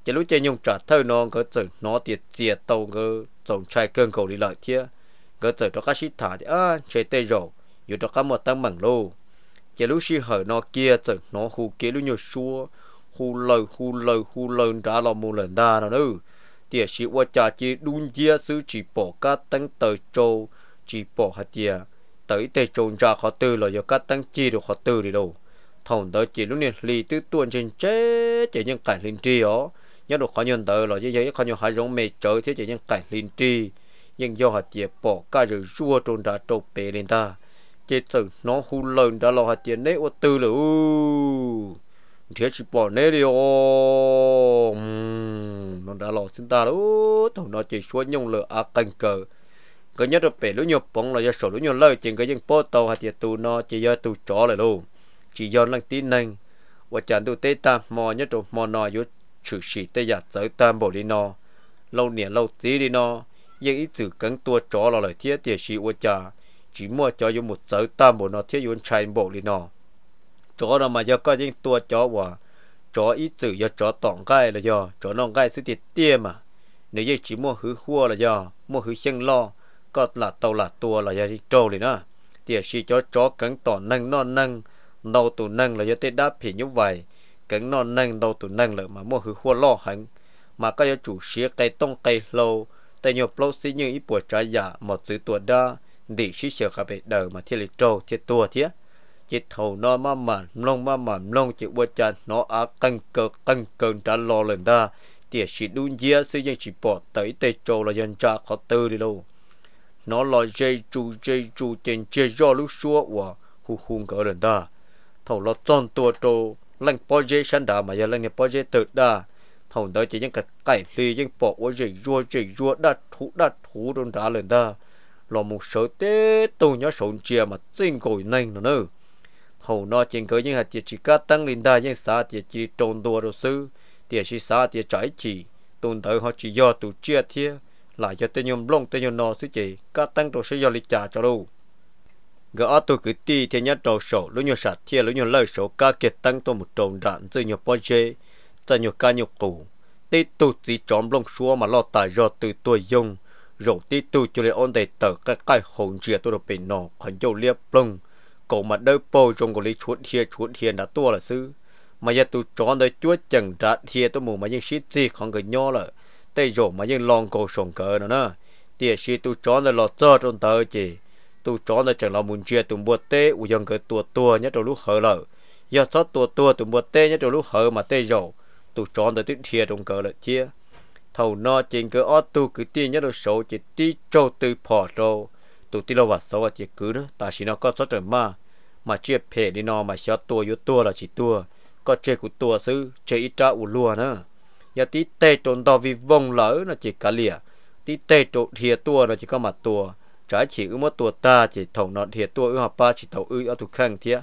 chỉ lũ chơi nhung trả thơ nó có chữ nó tiệt tiệt tàu cơ trồng chai cơn cầu đi lợi thiệt cơ sở cho các sĩ thả thì à chế tê rồi dù cho các một tăng bằng lô chế lúc sĩ hở nó kia sở nó hù kia lúc nhiều xua hù lời hù lời hù lời ra là mù lần đa nó nữa tiệt sĩ qua cha chỉ đun chia sư chỉ bỏ các tăng tờ châu chỉ bỏ hạt tiệt tới tê trốn ra khó tư là do các tăng chi được khó tư đi đâu thòng tới chỉ lúc này lì tứ tuần trên chế chỉ nhân cảnh linh tri ó, nhớ được khó nhân tới là dễ dễ khó nhân hai giống mê trời thế chỉ nhân cảnh linh tri nhưng do hạt tiền bỏ cả rồi rua trôn đã trộn bể lên ta chế tử nó hù lần đã lo hạt tiền nấy ô tư lử thế chỉ bỏ nấy đi ô nó đã lo chúng ta lú thằng nó chỉ xuống nhung lửa à cành cờ cái nhất là bể lũ nhục bóng là do sổ lũ nhục lời trên cái những bó tàu hạt tiền tù nó chỉ do tù chó lại luôn chỉ do năng tin năng và chẳng tù tê ta mò nhất rồi mò nò yếu chữ sĩ tế giả tới tam bộ đi nó lâu nè lâu tí đi nó giờ ít từ cắn tua chó là lời thiết địa sĩ ô cha chỉ mua cho dùng một tớ tam bộ nó thiết dùng chai bộ đi nó chó nó mà giờ có những tua chó và chó ít tử giờ chó tỏng gai là giờ chó non gai sự tiền tiền mà nếu như chỉ mua hứ hua là giờ mua hứ xăng lo có là tàu là tua là giờ đi trâu đi nó địa sĩ chó chó cắn tỏ năng non năng đầu tụ năng là giờ tết đáp thì như vậy cắn non năng đầu tụ năng là mà mua hứ hua lo hẳn mà có chủ sĩ cây tông cây lâu แต่ยปลสิยังอีปวดใจยาหมดซื้อตัวด้าดิชิเชียวกับเดิมมาที่ลิโจที่ตัวเทียจิตเท่านอมาหมันลงมาหมันลงจิตวัจันนออากังเกิกังเกินดันรอเลยด้าเตี๋ยชิดุนเยอะซื้อยังชิปอดเตยเตโจลยันจ่าขอตือดิโลนอลอยเจจูเจจูเจนเจยอลูกชัวว่าฮูฮุงเกินด้าเท่าเราจ้อนตัวโจลังปอเจชันดามายังลังเนี่ยปอเจตึดด้า thông đó chỉ những cái cải lì những bộ ở rỉ rua rỉ rua đặt thú đặt thú đôn đá lên đó là một số tế tù nhớ sổn chia mà xin gọi nành nữa nữa hầu nó trên cơ những hạt chỉ chỉ cá tăng lên đa những xã chỉ chỉ trộn đùa đồ sư thì chỉ xã thì trái chỉ tồn tại họ chỉ do tụ chia thia lại cho tên nhom long tên nhom nó sư chỉ cá tăng đồ sư do lịch trả cho đâu gỡ tôi cứ ti thì nhát trầu sổ lúc nhom sạt thia lúc nhom lời sổ cá kiệt tăng tôi một trộn đạn từ nhom bao chế ta nhiều ca nhiều cũ tí tu chỉ chọn lông xua mà lo tài do từ tuổi dùng rồi tí tu cho lấy ông đầy tờ cái cái hồn chia tôi được bị nọ còn dâu liếp lông cậu mà đôi bồ trong cái lý chuột hiền chuột hiền đã tua là sư mà giờ tôi chọn đời chúa chẳng ra hiền tôi mù mà những shit gì không người nhỏ là tây rồi mà những lòng cổ sòng cờ nữa nè tiệt sĩ tôi chọn đời lo tơ trong tờ chỉ tôi chọn đời chẳng là muốn chia tôi mua tê u dân cái tua tua nhất trong lúc hở lợ giờ sót tua tua tôi mua tê nhất trong lúc hở mà tây rồi tụ chọn tới tuyết thiệt trong cờ là chia thầu no trên cửa ô tu cứ tiên nhất đồ số chỉ tí trâu từ phò trâu tụ tí lâu và số và chỉ cứ nữa ta chỉ nó có số trời mà mà chia phê đi nó mà xóa tua yếu tua là chỉ tua có chơi của tua sư chơi ít ra u lùa nữa giờ tí tê trộn đo vì vòng lỡ là chỉ cả lìa tí tê trộn thiệt tua là chỉ có mặt tua trái chỉ ư mất tua ta chỉ thầu nọ thiệt tua ư hợp ba chỉ thầu ư ở thuộc khang thiệt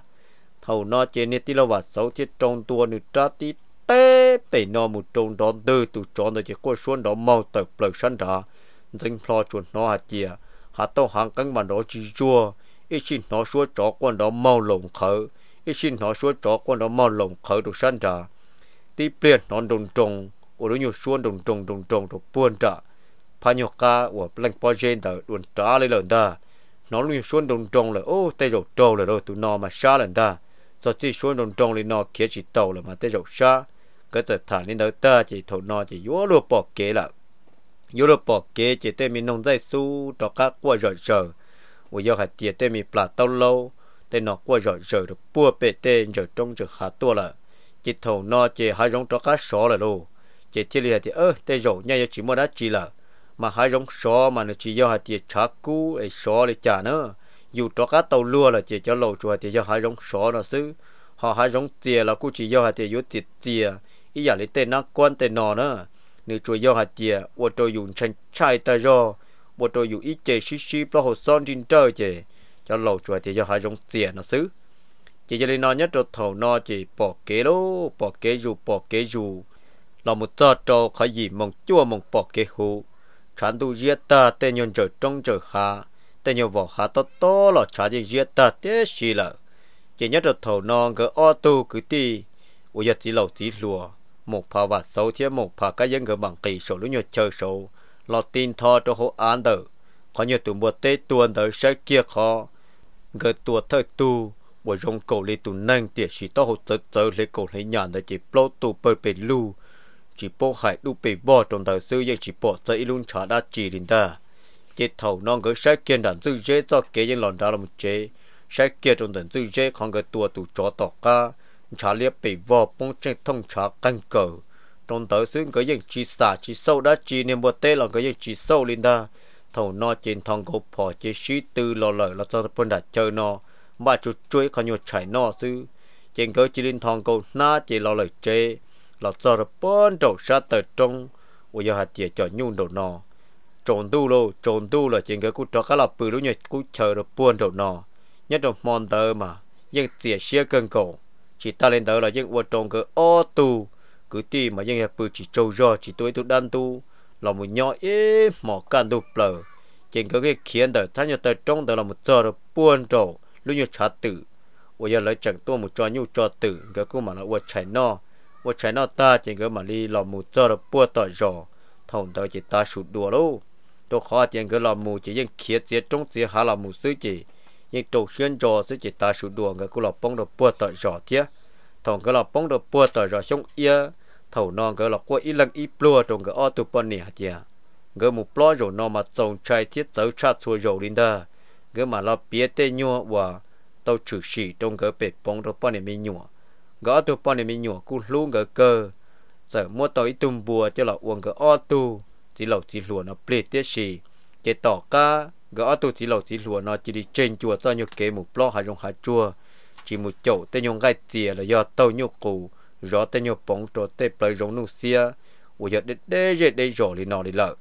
thầu nó trên nít tí lâu và số chỉ trong tua nửa tra tí tế bị nó một trông đó từ từ chọn rồi chỉ có xuống đó mau tới bờ sân ra dân lo chuột nó hạt chìa hạt tàu hàng căng mà nó chỉ chua ít xin nó xuống chó con đó mau lồng khởi ít xin nó xuống chó con đó mau lồng khởi được sân ra tí biển nó đồng trồng ở nó nhiều xuống đồng trồng đồng trồng được buồn ra phá nhọc ca của lanh bao gen đó đồn trả lấy lần ta nó luôn xuống đồng trồng là ô tay dầu trâu là rồi tụi nó mà xa lần ta rồi chỉ xuống đồng trồng là nó kia chỉ tàu là mà tay dầu xa cái tờ thằng lên đầu ta chỉ thầu nó chỉ yếu lụa bỏ kế là yếu lụa bỏ kế chỉ tên mình nông dây su cho qua rồi rồi ủi do hạt tiền tên mình plà tao lâu tên qua rồi rồi được bua bê tên rồi trong rồi hạt tua là chỉ thầu nó chỉ hai giống cho các là luôn chỉ thiết lý thì ơ tên rồi nha chỉ mua đã chỉ là mà hai giống số mà nó chỉ do hạt tiền chả cú ấy số để trả nữa dù cho các tàu là chỉ cho lầu chùa thì do hai giống số nó xứ họ hai giống tiền là cũng chỉ do hạt tiền yếu tiền tiền ý giờ lấy tên quan tên nó nữa nếu chùa do hạt chìa ô tô dùng chân chai ta do ô tô dùng ít chè xí xí lo hồ son trên trời chè cho lầu chùa thì do hai rong chìa nó xứ chỉ cho nên nó nhất rồi thầu nó chỉ bỏ kế đó bỏ kế dù bỏ kế dù là một tờ trò khỏi gì mong chua mong bỏ kế hụ chán tu giết ta tên nhon trời trong trời hạ tên nhon vỏ hạ to to là chán gì giết ta thế xì lợ chỉ nhất rồi thầu nó cứ o cứ ti ôi giờ chỉ lầu chỉ lùa một phần và sâu chế một phần các dân người bằng kỳ số lúc nhiều chơi số lo tin thọ cho hộ an tử có nhiều tụi mùa tế tuần tới sẽ kia khó người tua thời tu bộ rong cầu lì tụ nâng tiệt sĩ to hộ tớ tớ lấy cầu lì nhàn để chỉ plô tụ bờ bề lu chỉ bộ hải đu bề bò trong thời sư dân chỉ bỏ tớ y luôn trả đa chỉ đến ta chỉ thầu non người sẽ kiên đàn sư dễ do kế dân lòn đá một chế sẽ kia trong thời sư dễ không người tua tụ chó tỏ ca chả liệp bị vò bông trên thông chả căn cờ trong tới xuyên cái dân chỉ xa chỉ sâu đã chỉ niệm bờ tê là cái dân chỉ sâu lên ta thầu nó trên thằng gấu phò chỉ sĩ tư lò lợi là cho quân đã chơi nó mà chú chuối khó nhiều chảy nó sư trên cái chỉ lên thằng gấu na chỉ lò lợi chê là cho quân đầu xa tờ trong ôi giờ hạt chỉ cho nhung đầu nó trộn tu lô trộn tu là trên cái cú trọ cá là bự lúc nhật cú chờ được buồn đầu nó nhất là mòn tờ mà dân tiền xe cân cổ chỉ ta lên đó là những vật trong cứ ô tu cứ tì mà những hạt bự chỉ trâu do chỉ tuổi tu đan tu là một nhỏ ế mỏ can tu bờ trên cái cái khiến đời thanh nhật tới trong đời là một giờ được buôn trầu lúc như trả tử ô giờ lấy chẳng tua một cho nhu cho tử cái cũng mà là ô chạy no ô chạy no ta trên cái mà đi là một giờ được buôn tỏi rò thằng đời chỉ ta sụt đùa luôn tôi khó tiền cái là mù chỉ những khiến chỉ trong chỉ hà là mù sư chỉ nhưng trâu xuyên trò sẽ chỉ ta sụt đùa người cũng là bông được bùa tờ rõ thế thằng cái là bông được bùa tờ rõ xong yên thầu non cái là qua ít lần ít bùa trong cái ô tô bận nè chứ người một bó rồi nó mà trồng chai thiết tấu chát xua rồi linh đó người mà là bía tê nhua và tao chữ sĩ trong cái bể bông được bận nè mình nhua gõ tôi bận nè mình nhua cũng luôn cái cơ giờ mua tao ít tum bùa cho là uống cái ô tô thì là chỉ lùa nó plei tiết sĩ chỉ tỏ ca gỡ tôi chỉ lầu chỉ lùa nó chỉ đi trên chùa cho nhiều kế một lo hai dòng hai chùa chỉ một chậu tên nhung gai tìa là do tàu nhiều cụ rõ tên nhiều bóng trò tê plei giống nụ xia ủa giờ để để dễ để rõ thì nó đi lợ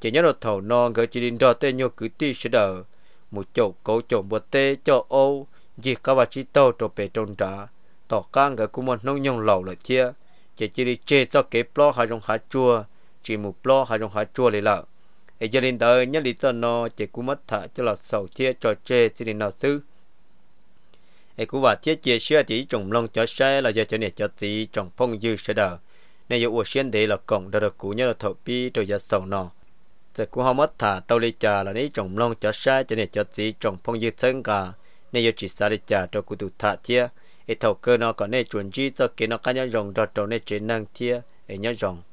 chỉ nhớ được thầu non gỡ chỉ đi rõ tên nhiều cứ ti sẽ đỡ một chậu cố chậu bờ tê cho ô gì các bà chỉ tàu trò bể trôn trả tỏ cang gỡ cũng muốn nông nhung lầu là chia chỉ chỉ đi chê cho kế lo hai dòng hai chùa chỉ một lo hai dòng hai chùa thì lợ ấy cho nên tới nhất lý do nó chỉ cú mất thả cho là sầu chia cho chê thì nó sư ấy cú và thiết chia sẻ chỉ trồng lông cho xe là do cho nên cho tí trồng phong dư sẽ đỡ nên do xuyên thì là cộng đã được cú nhớ là thổ bi rồi giờ sầu nó sẽ cú họ mất thả tao lý trà là lấy trồng lông cho xe cho nên cho tí trồng phong dư thân cả nên do chỉ xa đi trà cho cú tụ thả chia ấy thầu cơ nó có nên chuẩn chi cho cái nó cá nhân rồng đọt đầu nên trên năng chia ấy nhớ rồng